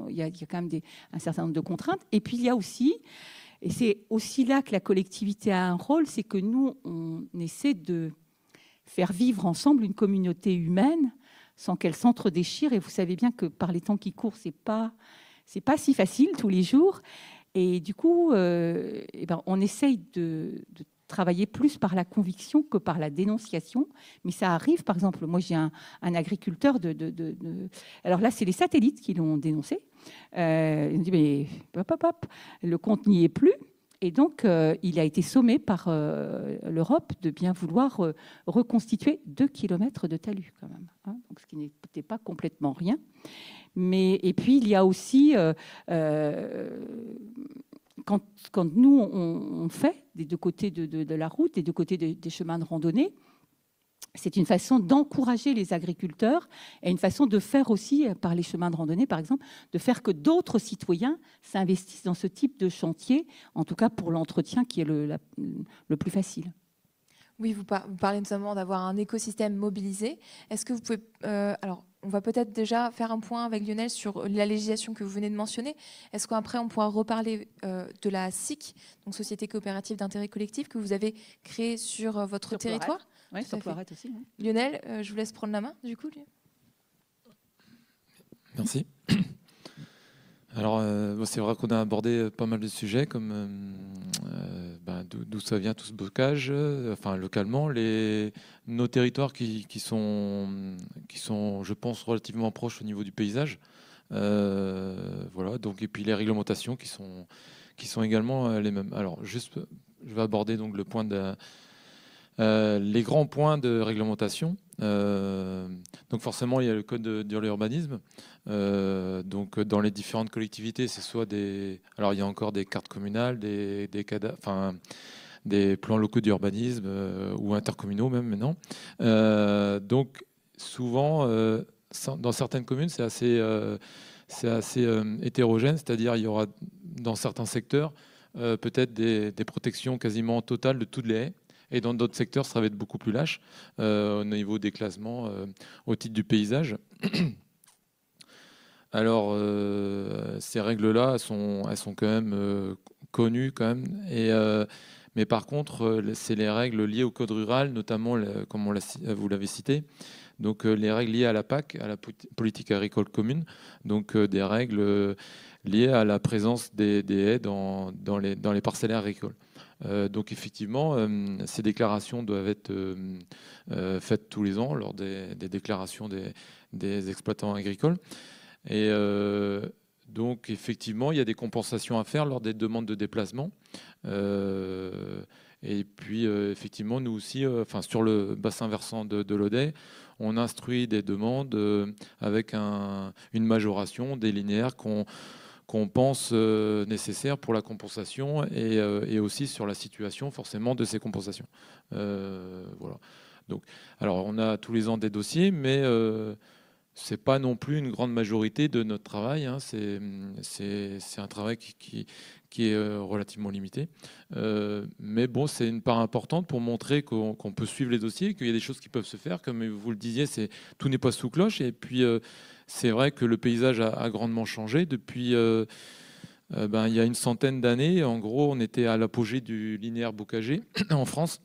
il y, a quand même un certain nombre de contraintes. Et puis il y a aussi et c'est aussi là que la collectivité a un rôle, c'est que nous, on essaie de faire vivre ensemble une communauté humaine sans qu'elle s'entre-déchire. Et vous savez bien que par les temps qui courent, c'est pas c'est pas si facile tous les jours. Et du coup, euh, eh ben, on essaye de, de travailler plus par la conviction que par la dénonciation. Mais ça arrive, par exemple, moi j'ai un, agriculteur de, de, de, Alors là, c'est les satellites qui l'ont dénoncé. Euh, il dit, mais pop le compte n'y est plus. Et donc, euh, il a été sommé par euh, l'Europe de bien vouloir euh, reconstituer 2 km de talus, quand même. Hein. donc, ce qui n'était pas complètement rien. Mais, et puis, il y a aussi quand, nous, on, fait des deux côtés de, la route, des deux côtés des chemins de randonnée, c'est une façon d'encourager les agriculteurs et une façon de faire aussi, euh, par les chemins de randonnée par exemple, de faire que d'autres citoyens s'investissent dans ce type de chantier, en tout cas pour l'entretien qui est le plus facile. Oui, vous, parlez notamment d'avoir un écosystème mobilisé. Est-ce que vous pouvez... Euh, alors, on va peut-être déjà faire un point avec Lionel sur la législation que vous venez de mentionner. Est-ce qu'après, on pourra reparler euh, de la SIC, donc Société coopérative d'intérêt collectif, que vous avez créée sur euh, votre territoire Oui, peut arrêter aussi. Lionel, je vous laisse prendre la main, du coup. Merci. Alors, c'est vrai qu'on a abordé pas mal de sujets, comme ben, d'où ça vient tout ce blocage, euh, enfin localement, nos territoires qui, sont, qui sont, je pense, relativement proches au niveau du paysage. Euh, voilà, donc, et puis les réglementations qui sont, qui sont également euh, les mêmes. Alors, juste, je vais aborder donc le point de, les grands points de réglementation. donc, forcément, il y a le code de l'urbanisme. Euh, donc euh, dans les différentes collectivités, c'est soit des... Alors il y a encore des cartes communales, des, des, des plans locaux d'urbanisme euh, ou intercommunaux même maintenant. donc souvent, dans certaines communes, c'est assez, c'est assez hétérogène, c'est-à-dire il y aura dans certains secteurs peut-être des, protections quasiment totales de toutes les haies. Et dans d'autres secteurs, ça va être beaucoup plus lâche au niveau des classements au titre du paysage. Alors, euh, ces règles-là, elles sont, quand même euh, connues quand même. Euh, mais par contre, c'est les règles liées au code rural, notamment, comme vous l'avez cité, donc les règles liées à la PAC, à la politique agricole commune, donc des règles liées à la présence des, haies dans, les, parcelles agricoles. donc effectivement, ces déclarations doivent être faites tous les ans lors des, déclarations des, exploitants agricoles. Et euh, donc, effectivement, il y a des compensations à faire lors des demandes de déplacement. Euh, et puis, euh, effectivement, nous aussi, enfin, sur le bassin versant de, de l'Odet, on instruit des demandes avec une majoration des linéaires qu'on pense nécessaire pour la compensation et, aussi sur la situation forcément de ces compensations. voilà. Donc, alors on a tous les ans des dossiers, mais c'est pas non plus une grande majorité de notre travail. Hein. C'est un travail qui, est euh, relativement limité. Euh, mais bon, c'est une part importante pour montrer qu'on peut suivre les dossiers, qu'il y a des choses qui peuvent se faire. Comme vous le disiez, tout n'est pas sous cloche. Et puis, euh, c'est vrai que le paysage a, grandement changé depuis. Ben, il y a une centaine d'années, en gros, on était à l'apogée du linéaire bocager en France.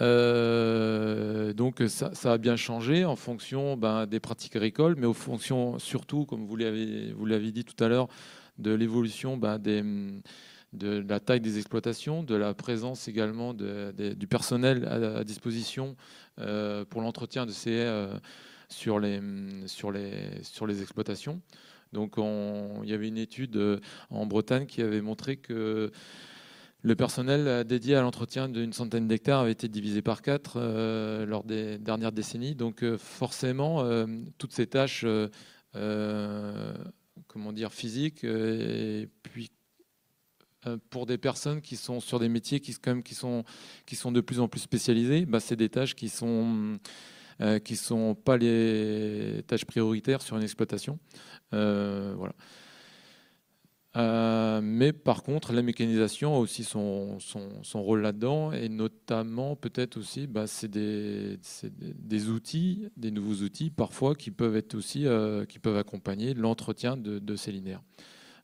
Euh, donc ça, a bien changé en fonction ben, des pratiques agricoles, mais en fonction surtout, comme vous l'avez dit tout à l'heure, de l'évolution ben, de la taille des exploitations, de la présence également du personnel à, disposition euh, pour l'entretien de ces euh, sur, les, sur, les, sur les exploitations. Donc il y avait une étude en Bretagne qui avait montré que le personnel euh, dédié à l'entretien d'une centaine d'hectares avait été divisé par quatre euh, lors des dernières décennies. Donc euh, forcément, toutes ces tâches, comment dire, physiques, puis pour des personnes qui sont sur des métiers qui, quand même, qui, sont, qui sont de plus en plus spécialisés, bah, c'est des tâches qui sont sont pas les tâches prioritaires sur une exploitation. voilà. Euh, mais par contre, la mécanisation a aussi son, son, son rôle là-dedans, et notamment peut-être aussi, bah, c'est des, des, outils, des nouveaux outils parfois qui peuvent être aussi, euh, qui peuvent accompagner l'entretien de, ces linéaires.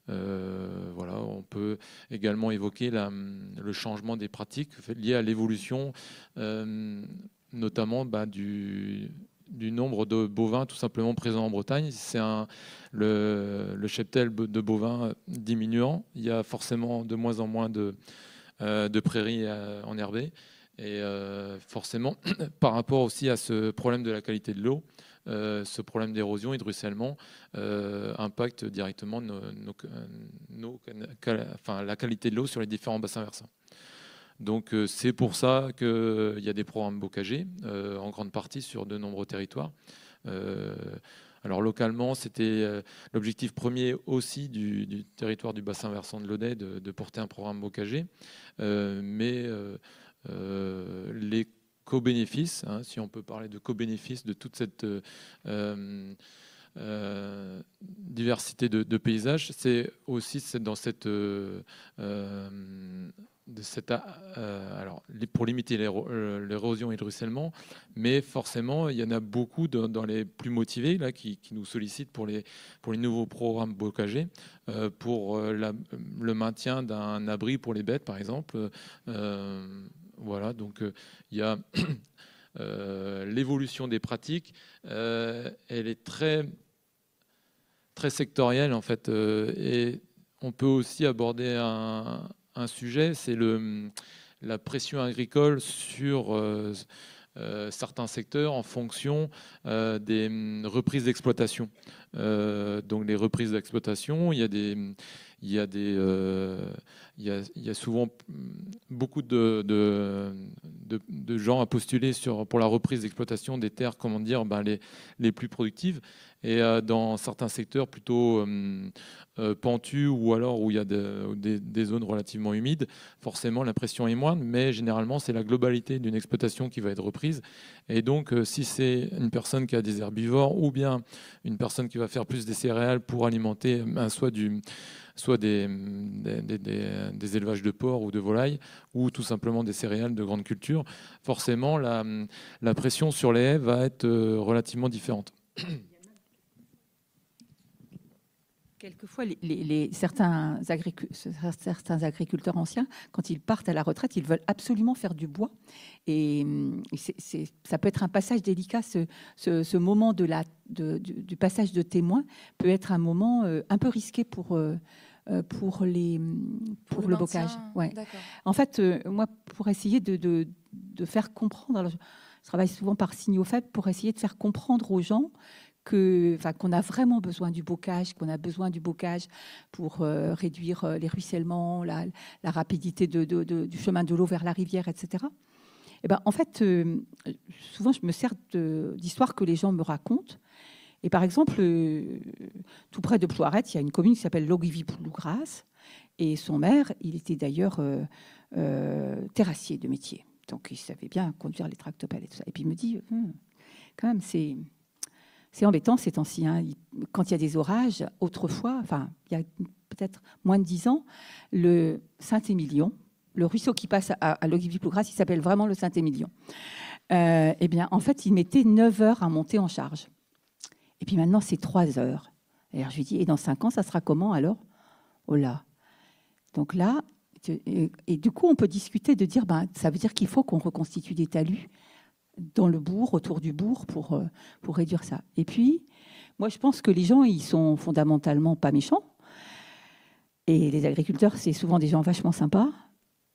Euh, voilà, on peut également évoquer le changement des pratiques liées à l'évolution, notamment bah, du, du nombre de bovins tout simplement présents en Bretagne. C'est le, cheptel de bovins diminuant. Il y a forcément de moins en moins de, euh, prairies euh, en enherbées. Et euh, forcément, par rapport aussi à ce problème de la qualité de l'eau, ce problème d'érosion et de ruissellement impacte directement la qualité de l'eau sur les différents bassins versants. Donc euh, c'est pour ça qu'il y a des programmes bocagés, euh, en grande partie sur de nombreux territoires. Euh, alors localement, c'était l'objectif premier aussi du, territoire du bassin versant de l'Aude, de, porter un programme bocagé. mais les co-bénéfices, hein, si on peut parler de co-bénéfices de toute cette diversité de, paysages, c'est aussi dans cette de cette, euh, alors, pour limiter euh, l'érosion et le ruissellement, mais forcément, il y en a beaucoup dans les plus motivés là, qui, nous sollicitent pour les, pour les nouveaux programmes bocagés, euh, pour le maintien d'un abri pour les bêtes, par exemple. voilà, donc il y a l'évolution des pratiques, elle est très, très sectorielle en fait, et on peut aussi aborder un, un sujet, c'est hum, la pression agricole sur euh, euh, certains secteurs en fonction euh, des hum, reprises d'exploitation. donc les reprises d'exploitation, il y des, hum, il y a des il y, a, souvent mm, beaucoup de, de, gens à postuler sur, pour la reprise d'exploitation des terres, comment dire, ben, les, les, plus productives. Et euh, dans certains secteurs plutôt mm, euh, pentus ou alors où il y a des, zones relativement humides, forcément la pression est moindre, mais généralement c'est la globalité d'une exploitation qui va être reprise. Et donc euh, si c'est une personne qui a des herbivores ou bien une personne qui va faire plus des céréales pour alimenter soit, du, soit des, mm, des des élevages de porcs ou de volailles, ou tout simplement des céréales de grande culture, forcément, la, pression sur les haies va être euh, relativement différente. Quelquefois, certains, agriculteurs anciens, quand ils partent à la retraite, ils veulent absolument faire du bois. Et, hum, ça peut être un passage délicat. Ce, moment de du, passage de témoin peut être un moment euh, un peu risqué pour, euh, euh, pour, les, mm, pour, le, bocage. En fait, euh, moi, pour essayer de, faire comprendre, alors je, travaille souvent par signaux faibles pour essayer de faire comprendre aux gens qu'on a vraiment besoin du bocage, qu'on a besoin du bocage pour euh, réduire les ruissellements, la, rapidité du chemin de l'eau vers la rivière, etc. Et eh ben, en fait, souvent, je me sers d'histoires que les gens me racontent et par exemple, euh, tout près de Ploiret, il y a une commune qui s'appelle Logivy-Plougras. Et son maire, il était d'ailleurs euh, euh, terrassier de métier. Donc il savait bien conduire les tractopelles et tout ça. Et puis il me dit, hum, quand même, c'est. embêtant ces temps-ci. Hein. Quand il y a des orages, autrefois, enfin, il y a peut-être moins de dix ans, le Saint-Émilion, le ruisseau qui passe à, à logivy il s'appelle vraiment le Saint-Émilion. eh bien, en fait, il mettait 9 heures à monter en charge. Et puis maintenant, c'est trois heures. Alors je lui dis, et dans cinq ans, ça sera comment alors Oh là Donc là, et, du coup, on peut discuter de dire, ben, ça veut dire qu'il faut qu'on reconstitue des talus dans le bourg, autour du bourg, pour, euh, pour réduire ça. Et puis, moi, je pense que les gens, ils sont fondamentalement pas méchants. Et les agriculteurs, c'est souvent des gens vachement sympas.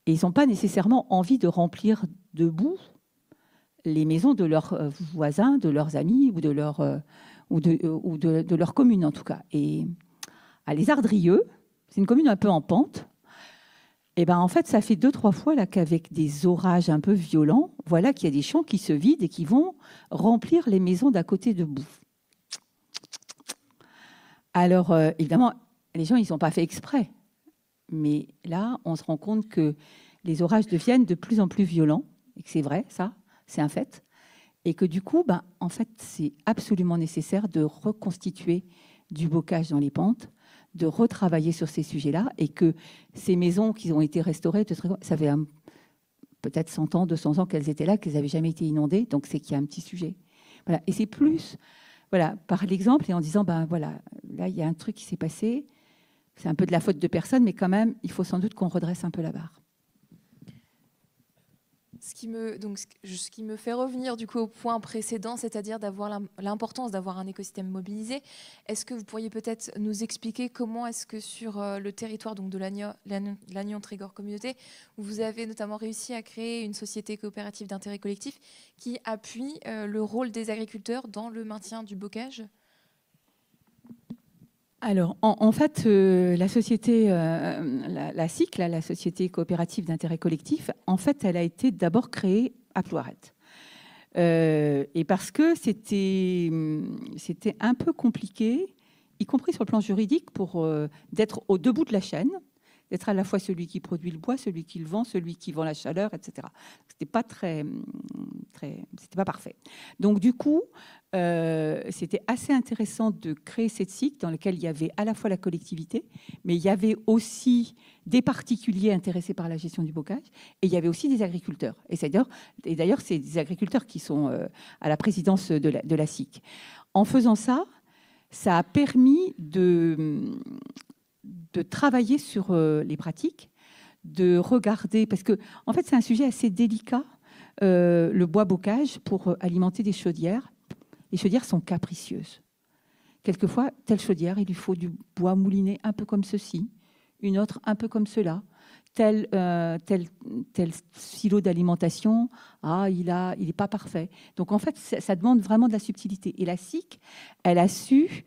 Et ils n'ont pas nécessairement envie de remplir debout les maisons de leurs euh, voisins, de leurs amis ou de leurs euh, ou, de, euh, ou de, leur commune en tout cas. Et à Les Ardrieux, c'est une commune un peu en pente. Et eh ben en fait, ça fait deux trois fois là qu'avec des orages un peu violents, voilà qu'il y a des champs qui se vident et qui vont remplir les maisons d'à côté de boue. Alors euh, évidemment, les gens ils n'ont pas fait exprès, mais là on se rend compte que les orages deviennent de plus en plus violents et que c'est vrai ça, c'est un fait et que du coup, ben, en fait, c'est absolument nécessaire de reconstituer du bocage dans les pentes, de retravailler sur ces sujets-là, et que ces maisons qui ont été restaurées, ça fait peut-être 100 ans, 200 ans qu'elles étaient là, qu'elles n'avaient jamais été inondées, donc c'est qu'il y a un petit sujet. Voilà. Et c'est plus voilà, par l'exemple et en disant, ben voilà, là, il y a un truc qui s'est passé, c'est un peu de la faute de personne, mais quand même, il faut sans doute qu'on redresse un peu la barre ce qui me, donc, ce qui me fait revenir du coup au point précédent, c'est-à-dire d'avoir l'importance d'avoir un écosystème mobilisé. Est-ce que vous pourriez peut-être nous expliquer comment est-ce que sur euh, le territoire donc de l'Agnon Trégor Communauté, vous avez notamment réussi à créer une société coopérative d'intérêt collectif qui appuie euh, le rôle des agriculteurs dans le maintien du bocage alors, en, fait, euh, la société, euh, la, CIC, la, Société coopérative d'intérêt collectif, en fait, elle a été d'abord créée à Ploiret. Euh, et parce que hum, c'était un peu compliqué, y compris sur le plan juridique, pour d'être au debout de la chaîne, d'être à la fois celui qui produit le bois, celui qui le vend, celui qui vend la chaleur, etc. C'était pas très, très, c'était pas parfait. Donc du coup, euh, c'était assez intéressant de créer cette cycle dans laquelle il y avait à la fois la collectivité, mais il y avait aussi des particuliers intéressés par la gestion du bocage, et il y avait aussi des agriculteurs. Et d'ailleurs, et d'ailleurs, c'est des agriculteurs qui sont euh, à la présidence de la, de la SIC. En faisant ça, ça a permis de, de travailler sur euh, les pratiques, de regarder, parce que en fait c'est un sujet assez délicat, euh, le bois bocage pour euh, alimenter des chaudières. Les chaudières sont capricieuses. Quelquefois, telle chaudière, il lui faut du bois mouliné un peu comme ceci, une autre un peu comme cela. Tel, silo d'alimentation, ah, il n'est il pas parfait. Donc en fait, ça, demande vraiment de la subtilité. Et la SIC, elle a su,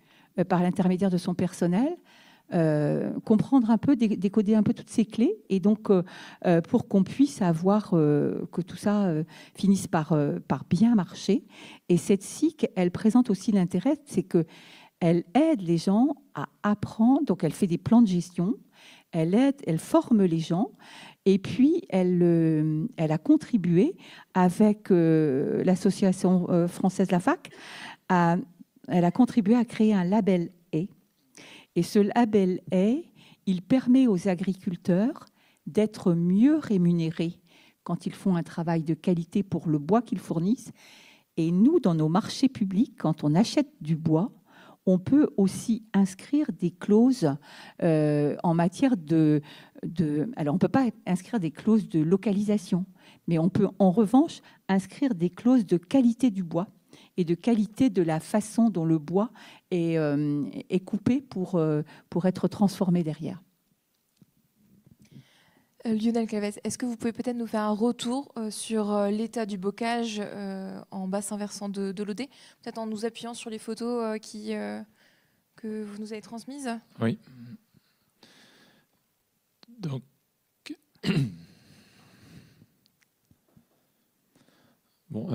par l'intermédiaire de son personnel, euh, comprendre un peu, décoder un peu toutes ces clés, et donc euh, euh, pour qu'on puisse avoir que tout ça finisse par, par bien marcher. Et cette SIC, elle présente aussi l'intérêt, c'est que elle aide les gens à apprendre, donc elle fait des plans de gestion, elle aide, elle forme les gens, et puis, elle, elle, a contribué avec l'association française La Fac. elle a contribué à créer un label et ce label est, il permet aux agriculteurs d'être mieux rémunérés quand ils font un travail de qualité pour le bois qu'ils fournissent. Et nous, dans nos marchés publics, quand on achète du bois, on peut aussi inscrire des clauses euh, en matière de, de, Alors, on ne peut pas inscrire des clauses de localisation, mais on peut en revanche inscrire des clauses de qualité du bois et de qualité de la façon dont le bois euh, et, coupé pour, euh, pour être transformé derrière. Euh, Lionel Clavet, est-ce que vous pouvez peut-être nous faire un retour sur l'état du bocage en bassin versant de, de peut-être en nous appuyant sur les photos qui, que vous nous avez transmises Oui. Donc, bon,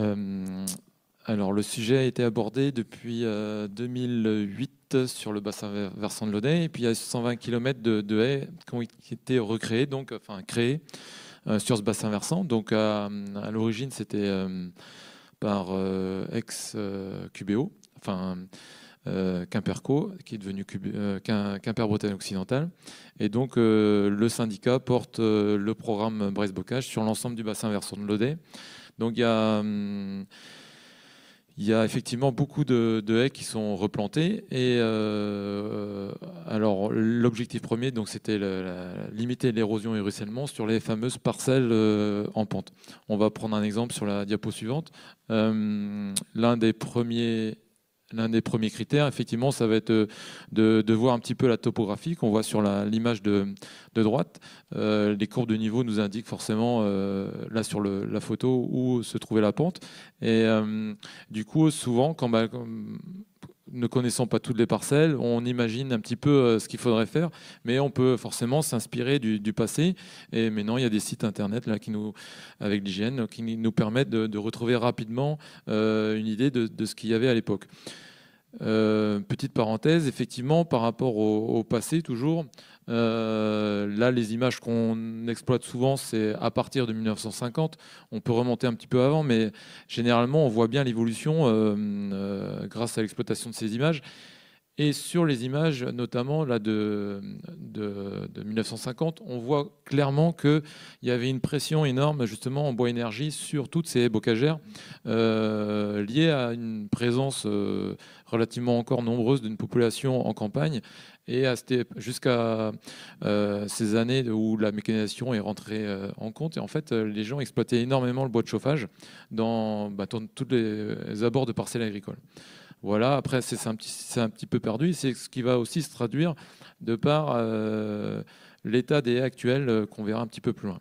alors, le sujet a été abordé depuis 2008 euh, sur le bassin versant de l'Odet, et puis il y a 120 km de, haies qui ont été recréées, donc, enfin créées euh, sur ce bassin versant. Donc, à, l'origine, c'était euh, par ex-QBO, enfin. Quimperco, qui est devenu Quimper-Bretagne occidentale. Et donc, le syndicat porte le programme Brest-Bocage sur l'ensemble du bassin versant de l'Odet. Donc, il y a hum, il y a effectivement beaucoup de, haies qui sont replantées. Et euh, alors, l'objectif premier, donc, c'était limiter l'érosion et le ruissellement sur les fameuses parcelles euh, en pente. On va prendre un exemple sur la diapo suivante. Euh, l'un des premiers L'un des premiers critères, effectivement, ça va être euh, de, voir un petit peu la topographie qu'on voit sur l'image de, droite. Euh, les courbes de niveau nous indiquent forcément, euh, là sur la photo, où se trouvait la pente. Et du coup, souvent, quand, bah, ne connaissons pas toutes les parcelles, on imagine un petit peu euh, ce qu'il faudrait faire, mais on peut forcément s'inspirer du, passé. Et maintenant, il y a des sites internet là qui nous, avec l'hygiène, qui nous permettent de, retrouver rapidement euh, une idée de, ce qu'il y avait à l'époque. Euh, petite parenthèse, effectivement, par rapport au passé, toujours, euh, là, les images qu'on exploite souvent, c'est à partir de 1950. On peut remonter un petit peu avant, mais généralement, on voit bien l'évolution euh, euh, grâce à l'exploitation de ces images. Et sur les images, notamment là de, 1950, on voit clairement qu'il y avait une pression énorme justement en bois énergie sur toutes ces bocagères liées à une présence relativement encore nombreuse d'une population en campagne et jusqu'à euh, ces années où la mécanisation est rentrée euh, en compte, et en fait, euh, les gens exploitaient énormément le bois de chauffage dans, bah, tous les, abords de parcelles agricoles. Voilà, après, c'est un, un, petit peu perdu. C'est ce qui va aussi se traduire de par l'état des haies actuelles qu'on verra un petit peu plus loin.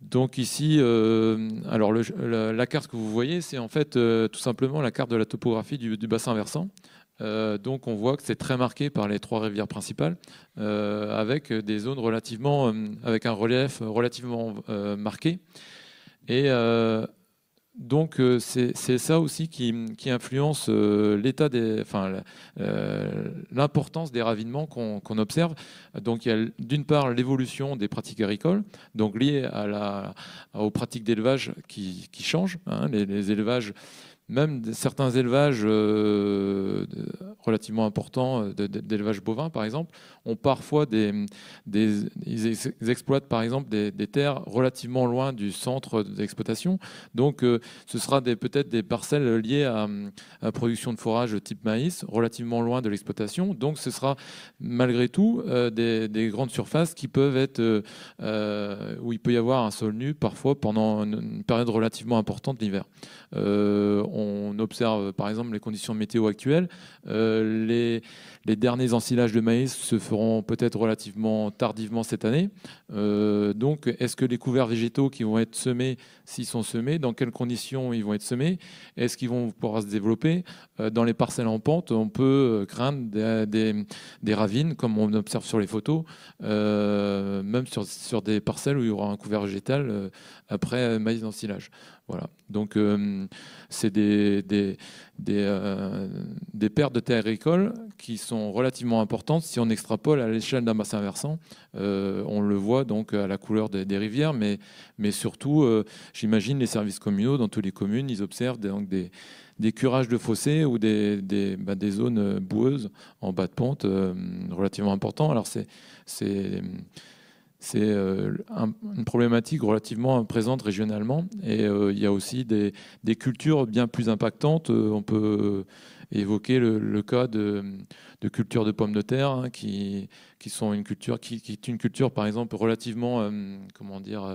Donc ici, alors la, carte que vous voyez, c'est en fait tout simplement la carte de la topographie du bassin versant. Euh, donc on voit que c'est très marqué par les trois rivières principales, euh, avec des zones relativement, euh, avec un relief relativement marqué. Et donc c'est ça aussi qui, influence l'état des, enfin, l'importance des ravinements qu'on observe. Donc il y a d'une part l'évolution des pratiques agricoles, donc liées aux pratiques d'élevage qui, changent. Hein, les, élevages même certains élevages euh, relativement importants euh, d'élevage bovin, par exemple, ont parfois des, des ils exploitent par exemple des, terres relativement loin du centre d'exploitation. Donc, euh, ce sera peut-être des parcelles liées à, la production de forage type maïs, relativement loin de l'exploitation. Donc, ce sera malgré tout des, grandes surfaces qui peuvent être où il peut y avoir un sol nu parfois pendant une, période relativement importante l'hiver on observe par exemple les conditions météo actuelles. Euh, les, derniers ensilages de maïs se feront peut-être relativement tardivement cette année. Euh, donc, est-ce que les couverts végétaux qui vont être semés, s'ils sont semés, dans quelles conditions ils vont être semés Est-ce qu'ils vont pouvoir se développer euh, Dans les parcelles en pente, on peut craindre des, ravines, comme on observe sur les photos, même sur, sur, des parcelles où il y aura un couvert végétal après maïs d'ensilage. Donc, euh, c'est des, pertes euh, de terres agricoles qui sont relativement importantes. Si on extrapole à l'échelle d'un bassin versant, euh, on le voit donc à la couleur des, rivières, mais, surtout, j'imagine les services communaux dans toutes les communes, ils observent donc des, curages de fossés ou bah, des, zones boueuses en bas de pente, relativement importants. Alors, c'est c'est euh, une problématique relativement présente régionalement. Et euh, il y a aussi des, cultures bien plus impactantes. Euh, on peut évoquer le, cas de, cultures de pommes de terre, hein, qui, sont une culture qui, est une culture, par exemple, relativement, comment dire,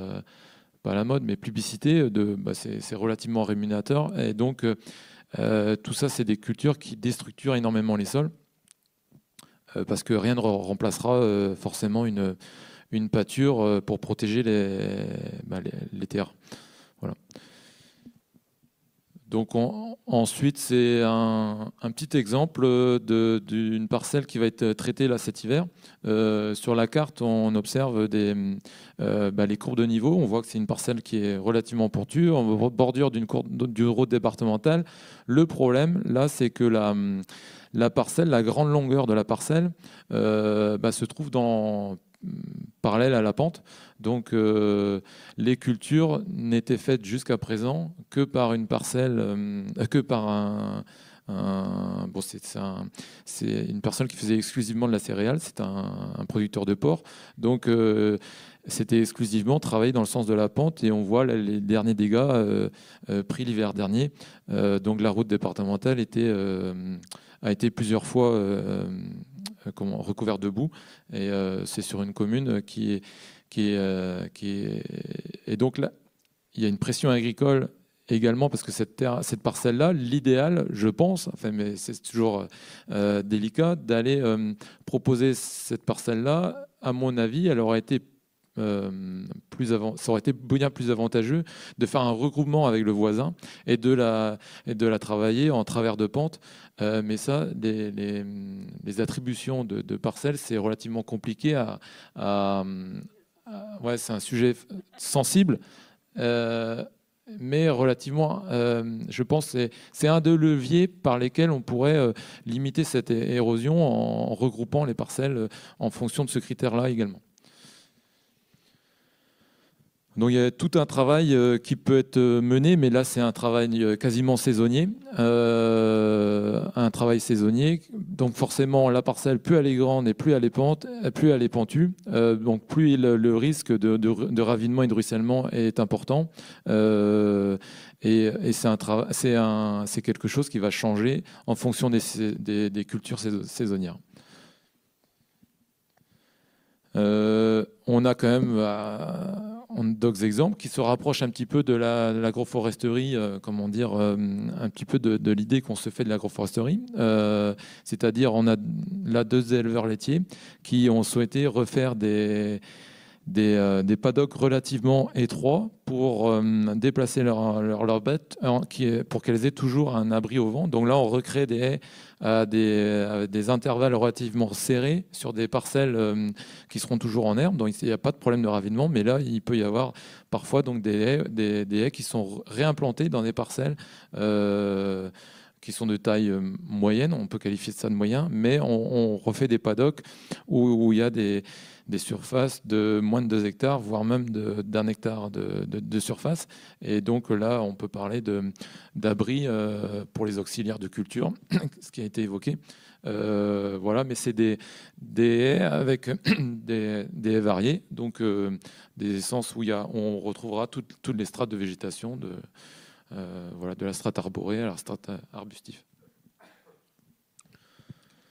pas la mode, mais publicité. Bah, c'est relativement rémunérateur. Et donc, tout ça, c'est des cultures qui déstructurent énormément les sols, parce que rien ne remplacera forcément une une pâture euh, pour protéger bah, les, les, terres. Voilà. Donc ensuite, c'est un, petit exemple d'une parcelle qui va être traitée là cet hiver. Euh, sur la carte, on observe des, euh, bah, les courbes de niveau. On voit que c'est une parcelle qui est relativement portue, en bordure d'une route départementale. Le problème, là, c'est que la, la, parcelle, la grande longueur de la parcelle, bah, se trouve dans parallèle à la pente. Donc euh, les cultures n'étaient faites jusqu'à présent que par une parcelle, euh, que par un, bon, c'est une personne qui faisait exclusivement de la céréale, c'est un, producteur de porc. Donc euh, c'était exclusivement travaillé dans le sens de la pente et on voit les derniers dégâts pris l'hiver dernier. donc la route départementale était, a été plusieurs fois euh, comment, recouvert de boue. Et euh, c'est sur une commune qui est. Qui est, euh, qui est... Et donc là, il y a une pression agricole également parce que cette terre, cette parcelle-là, l'idéal, je pense, enfin, mais c'est toujours délicat d'aller proposer cette parcelle-là. À mon avis, elle aurait été euh, plus avant, ça aurait été bien plus avantageux de faire un regroupement avec le voisin et de la, et de la travailler en travers de pente. Euh, mais ça, les, attributions de, parcelles, c'est relativement compliqué à. ouais, c'est un sujet sensible. Euh, mais relativement, je pense, c'est un des leviers par lesquels on pourrait limiter cette érosion en regroupant les parcelles en fonction de ce critère-là également. Donc il y a tout un travail euh, qui peut être euh, mené, mais là c'est un travail euh, quasiment saisonnier, un travail saisonnier. Donc forcément la parcelle plus elle est grande et plus elle est pente, plus elle est pentue, donc plus le, risque de, ravinement et de ruissellement est important. et, c'est un c'est c'est quelque chose qui va changer en fonction des cultures saisonnières. on a quand même on d'autres exemples qui se rapprochent un petit peu de l'agroforesterie, euh, comment dire, euh, un petit peu de, l'idée qu'on se fait de l'agroforesterie. Euh, c'est-à-dire, on a là deux éleveurs laitiers qui ont souhaité refaire des, des, paddocks relativement étroits pour déplacer leurs leur, leur bêtes, pour qu'elles aient toujours un abri au vent. Donc là, on recrée des haies à des, intervalles relativement serrés sur des parcelles euh, qui seront toujours en herbe. Donc il n'y a pas de problème de ravinement, mais là, il peut y avoir parfois donc, des, haies, qui sont réimplantées dans des parcelles. Euh, qui sont de taille euh, moyenne, on peut qualifier ça de moyen, mais on, refait des paddocks où il y a des, des surfaces de moins de 2 hectares, voire même d'un hectare de, surface. Et donc là, on peut parler d'abris euh, pour les auxiliaires de culture, ce qui a été évoqué. Euh, voilà, mais c'est des, haies avec des, variées, donc euh, des essences où on retrouvera toutes, les strates de végétation, de, voilà, de la strate arborée à la strate arbustive.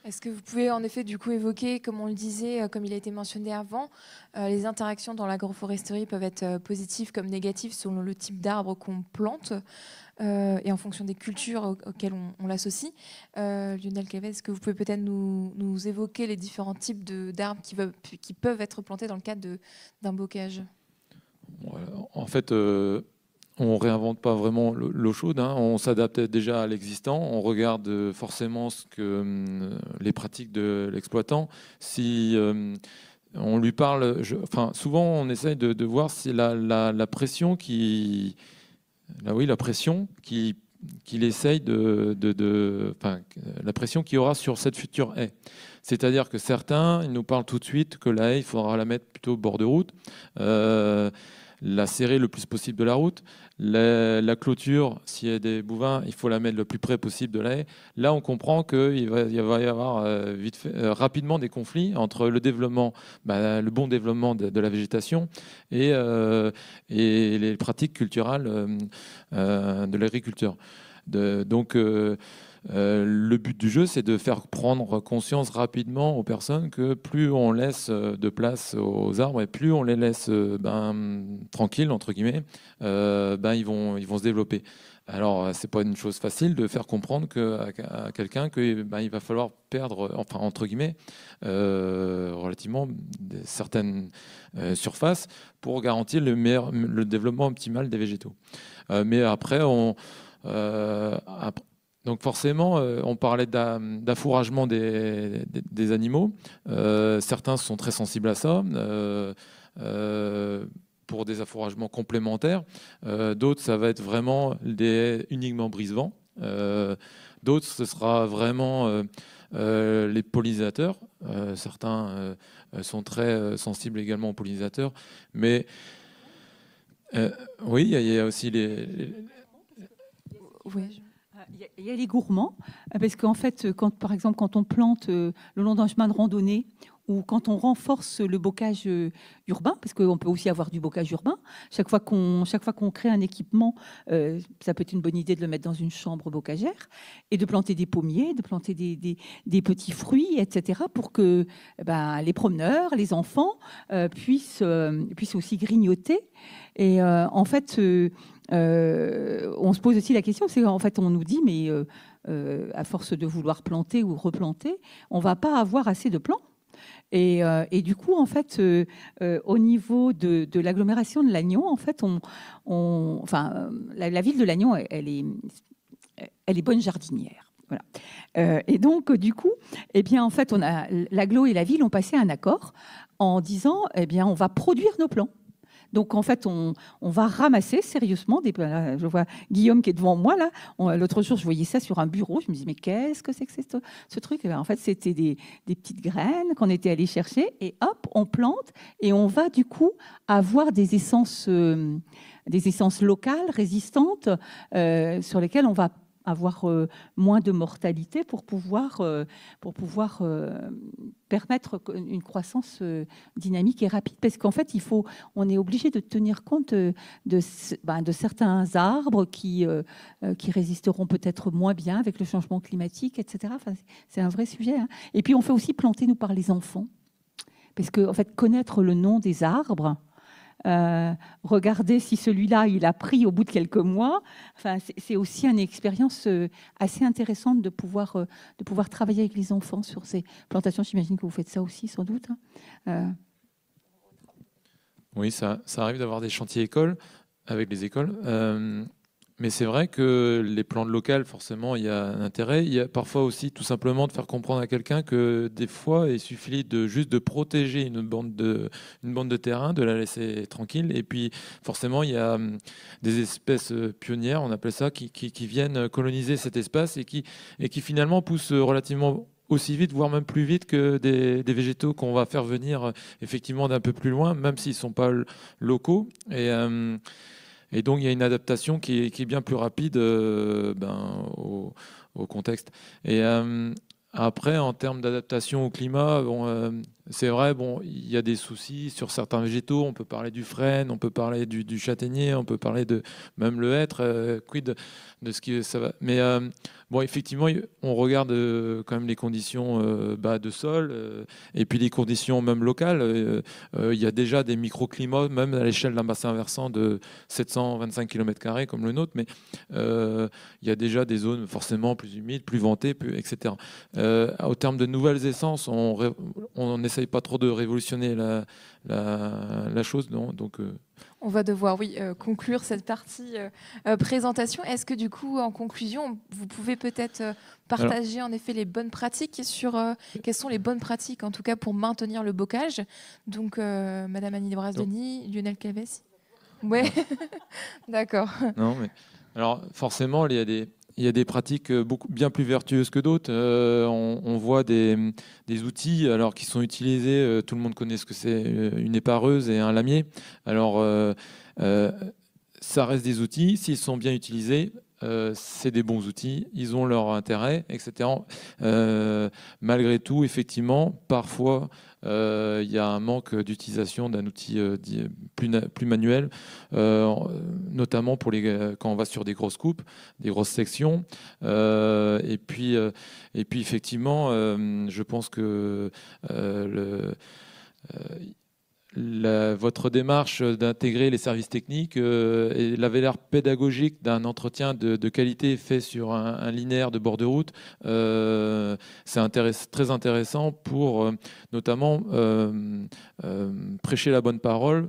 Est-ce que vous pouvez en effet du coup évoquer, comme on le disait, euh, comme il a été mentionné avant, euh, les interactions dans l'agroforesterie peuvent être euh, positives comme négatives selon le type d'arbre qu'on plante et en fonction des cultures auxquelles on, l'associe. Lionel Cavet, est-ce que vous pouvez peut-être nous, évoquer les différents types d'arbres qui, peuvent être plantés dans le cadre d'un bocage En fait, on réinvente pas vraiment l'eau chaude, hein. on s'adapte déjà à l'existant, on regarde euh, forcément ce que, hum, les pratiques de l'exploitant. Si hum, on lui parle, enfin, souvent on essaye de, voir si la, pression qui, là oui, la pression qui qu'il essaye de, de, enfin, la pression qu'il aura sur cette future haie. C'est-à-dire que certains, ils nous parlent tout de suite que la haie, il faudra la mettre plutôt au bord de route. Euh, la serrer le plus possible de la route. La, clôture, s'il y a des bouvins, il faut la mettre le plus près possible de la Là, on comprend qu'il va, va y avoir euh, euh, rapidement des conflits entre le développement, bah, le bon développement de, la végétation et, euh, et les pratiques culturelles de l'agriculteur. donc, euh, le but du jeu, c'est de faire prendre conscience rapidement aux personnes que plus on laisse euh, de place aux arbres et plus on les laisse euh, ben, tranquilles, entre guillemets, ben, ils, vont, ils vont se développer. Alors, ce n'est pas une chose facile de faire comprendre que, à, quelqu'un qu'il ben, va falloir perdre, enfin, entre guillemets, relativement certaines surfaces pour garantir le, meilleur, le développement optimal des végétaux. mais après, on... Donc forcément, euh, on parlait d'affouragement des, animaux. Euh, certains sont très sensibles à ça. Euh, pour des affouragements complémentaires. D'autres, ça va être vraiment des, uniquement brise-vent. D'autres, ce sera vraiment les pollinisateurs. certains sont très sensibles également aux pollinisateurs. Mais oui, il y, a aussi les... les... Oui. Il y, a les gourmands, euh, parce qu'en fait, euh, quand, par exemple, quand on plante euh, le long d'un chemin de randonnée, ou quand on renforce le bocage urbain, parce qu'on peut aussi avoir du bocage urbain, chaque fois qu'on, chaque fois qu'on crée un équipement, ça peut être une bonne idée de le mettre dans une chambre bocagère, et de planter des pommiers, de planter des, des, petits fruits, etc., pour que eh ben, les promeneurs, les enfants, puissent, puissent aussi grignoter. Et en fait, euh, on se pose aussi la question, c'est qu'en fait, on nous dit, mais euh, euh, à force de vouloir planter ou replanter, on va pas avoir assez de plants. Et, du coup, en fait, au niveau de, l'agglomération de Lannion, en fait, on, la, ville de Lannion, elle, est, elle est bonne jardinière. Voilà. et donc, du coup, eh bien, en fait, on a l'aglo et la ville ont passé un accord en disant, eh bien, on va produire nos plants donc en fait, on, va ramasser sérieusement des. je vois Guillaume qui est devant moi là. L'autre jour, je voyais ça sur un bureau. Je me dis mais qu'est-ce que c'est que ce, ce truc ben, En fait, c'était des, petites graines qu'on était allé chercher et hop, on plante et on va du coup avoir des essences, euh, des essences locales résistantes euh, sur lesquelles on va avoir euh, moins de mortalité pour pouvoir, euh, pour pouvoir euh, permettre une croissance dynamique et rapide. Parce qu'en fait, il faut, on est obligé de tenir compte ben, de, certains arbres qui, qui résisteront peut-être moins bien avec le changement climatique, etc. c'est un vrai sujet. Hein. Et puis, on fait aussi planter, nous, par les enfants. Parce que, en fait, connaître le nom des arbres, euh, regarder si celui-là, il a pris au bout de quelques mois. Enfin, c'est aussi une expérience euh, assez intéressante de pouvoir, euh, de pouvoir travailler avec les enfants sur ces plantations. J'imagine que vous faites ça aussi, sans doute. Hein. Oui, ça, arrive d'avoir des chantiers écoles avec les écoles. Mais c'est vrai que les plantes locales, forcément, il y a un intérêt. Il y a parfois aussi tout simplement de faire comprendre à quelqu'un que des fois, il suffit de juste de protéger une bande de, une bande de terrain, de la laisser tranquille. Et puis, forcément, il y a hum, des espèces euh, pionnières, on appelle ça, qui, qui, viennent coloniser cet espace et qui, et qui finalement poussent euh, relativement aussi vite, voire même plus vite que des, des végétaux qu'on va faire venir euh, effectivement d'un peu plus loin, même s'ils ne sont pas locaux. Et, hum, et donc, il y a une adaptation qui est, qui est bien plus rapide euh, ben, au, contexte. Et euh, après, en termes d'adaptation au climat, bon, euh, c'est vrai, bon, il y a des soucis sur certains végétaux. On peut parler du frêne, on peut parler du, châtaignier, on peut parler de même le hêtre, quid de ce qui ça va. Mais Bon, effectivement, on regarde euh, quand même les conditions euh, bas de sol euh, et puis les conditions même locales. Il y a déjà des microclimats, même à l'échelle d'un bassin versant de 725 km comme le nôtre, mais il y a déjà des zones forcément plus humides, plus ventées, etc. au terme de nouvelles essences, on n'essaye pas trop de révolutionner la, chose, non donc on va devoir, oui, euh, conclure cette partie euh, euh, présentation. Est-ce que du coup, en conclusion, vous pouvez peut-être partager en effet les bonnes pratiques sur quelles sont les bonnes pratiques, en tout cas, pour maintenir le bocage Donc, Madame Annie Desbras-Denis, Lionel Caves Oui, d'accord. Non, mais alors forcément, il y a des, il y a des pratiques euh, beaucoup, bien plus vertueuses que d'autres. Euh, on, voit des, outils alors, qui sont utilisés, euh, tout le monde connaît ce que c'est une épareuse et un lamier. Alors, ça reste des outils, s'ils sont bien utilisés, c'est des bons outils, ils ont leur intérêt, etc. malgré tout, effectivement, parfois, euh, il y a un manque d'utilisation d'un outil euh, plus, plus, manuel, euh, notamment pour les, quand on va sur des grosses coupes, des grosses sections. et, puis, et puis, effectivement, je pense que le votre démarche d'intégrer les services techniques euh, et la pédagogique d'un entretien de, qualité fait sur un, linéaire de bord de route, euh, c'est très intéressant pour euh, notamment prêcher la bonne parole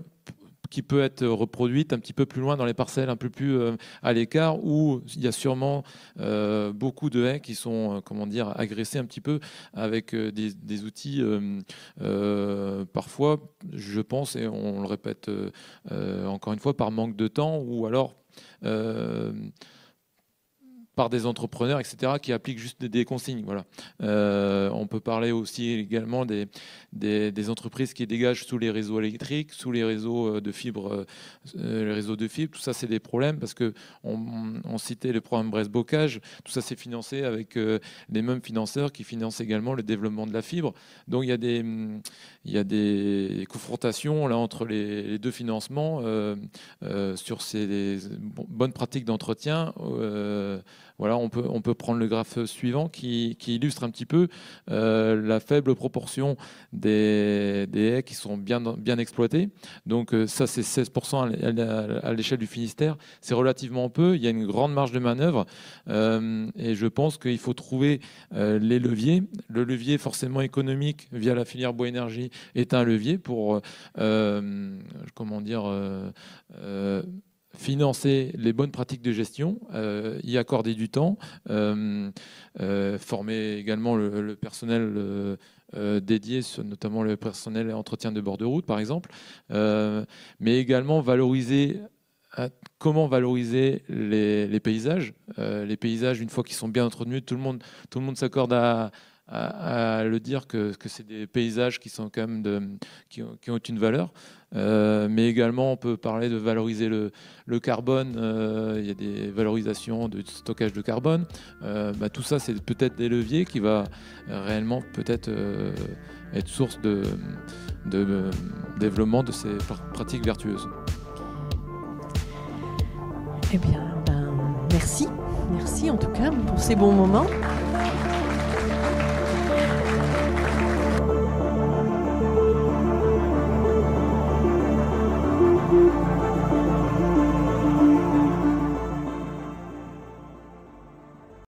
qui peut être reproduite un petit peu plus loin dans les parcelles, un peu plus euh, à l'écart, où il y a sûrement euh, beaucoup de haies qui sont euh, comment dire, agressées un petit peu avec des, outils parfois, je pense, et on le répète encore une fois, par manque de temps, ou alors par des entrepreneurs, etc., qui appliquent juste des, consignes. Voilà. Euh, on peut parler aussi également des, des, entreprises qui dégagent sous les réseaux électriques, sous les réseaux euh, de fibres, euh, les réseaux de fibres. Tout ça, c'est des problèmes parce que on, citait le programme Brest-Bocage. Tout ça, c'est financé avec les mêmes financeurs qui financent également le développement de la fibre. Donc, il y a des, il y a des confrontations là entre les, les deux financements sur ces bonnes pratiques d'entretien voilà, on peut, on peut prendre le graphe suivant qui, illustre un petit peu euh, la faible proportion des, haies qui sont bien, bien exploitées. Donc euh, ça, c'est 16% à l'échelle du Finistère. C'est relativement peu. Il y a une grande marge de manœuvre. Euh, et je pense qu'il faut trouver les leviers. Le levier forcément économique via la filière bois énergie est un levier pour, comment dire, financer les bonnes pratiques de gestion, euh, y accorder du temps, euh, euh, former également le, personnel dédié, notamment le personnel entretien de bord de route par exemple, mais également valoriser comment valoriser les, paysages. les paysages, une fois qu'ils sont bien entretenus, tout le monde, tout le monde s'accorde à, le dire que, que c'est des paysages qui sont quand même qui ont une valeur. Euh, mais également, on peut parler de valoriser le, le carbone. Euh, il y a des valorisations de stockage de carbone. Euh, bah, tout ça, c'est peut-être des leviers qui va réellement peut-être être source de, de, développement de ces pratiques vertueuses. Eh bien, ben, merci. Merci en tout cas pour ces bons moments.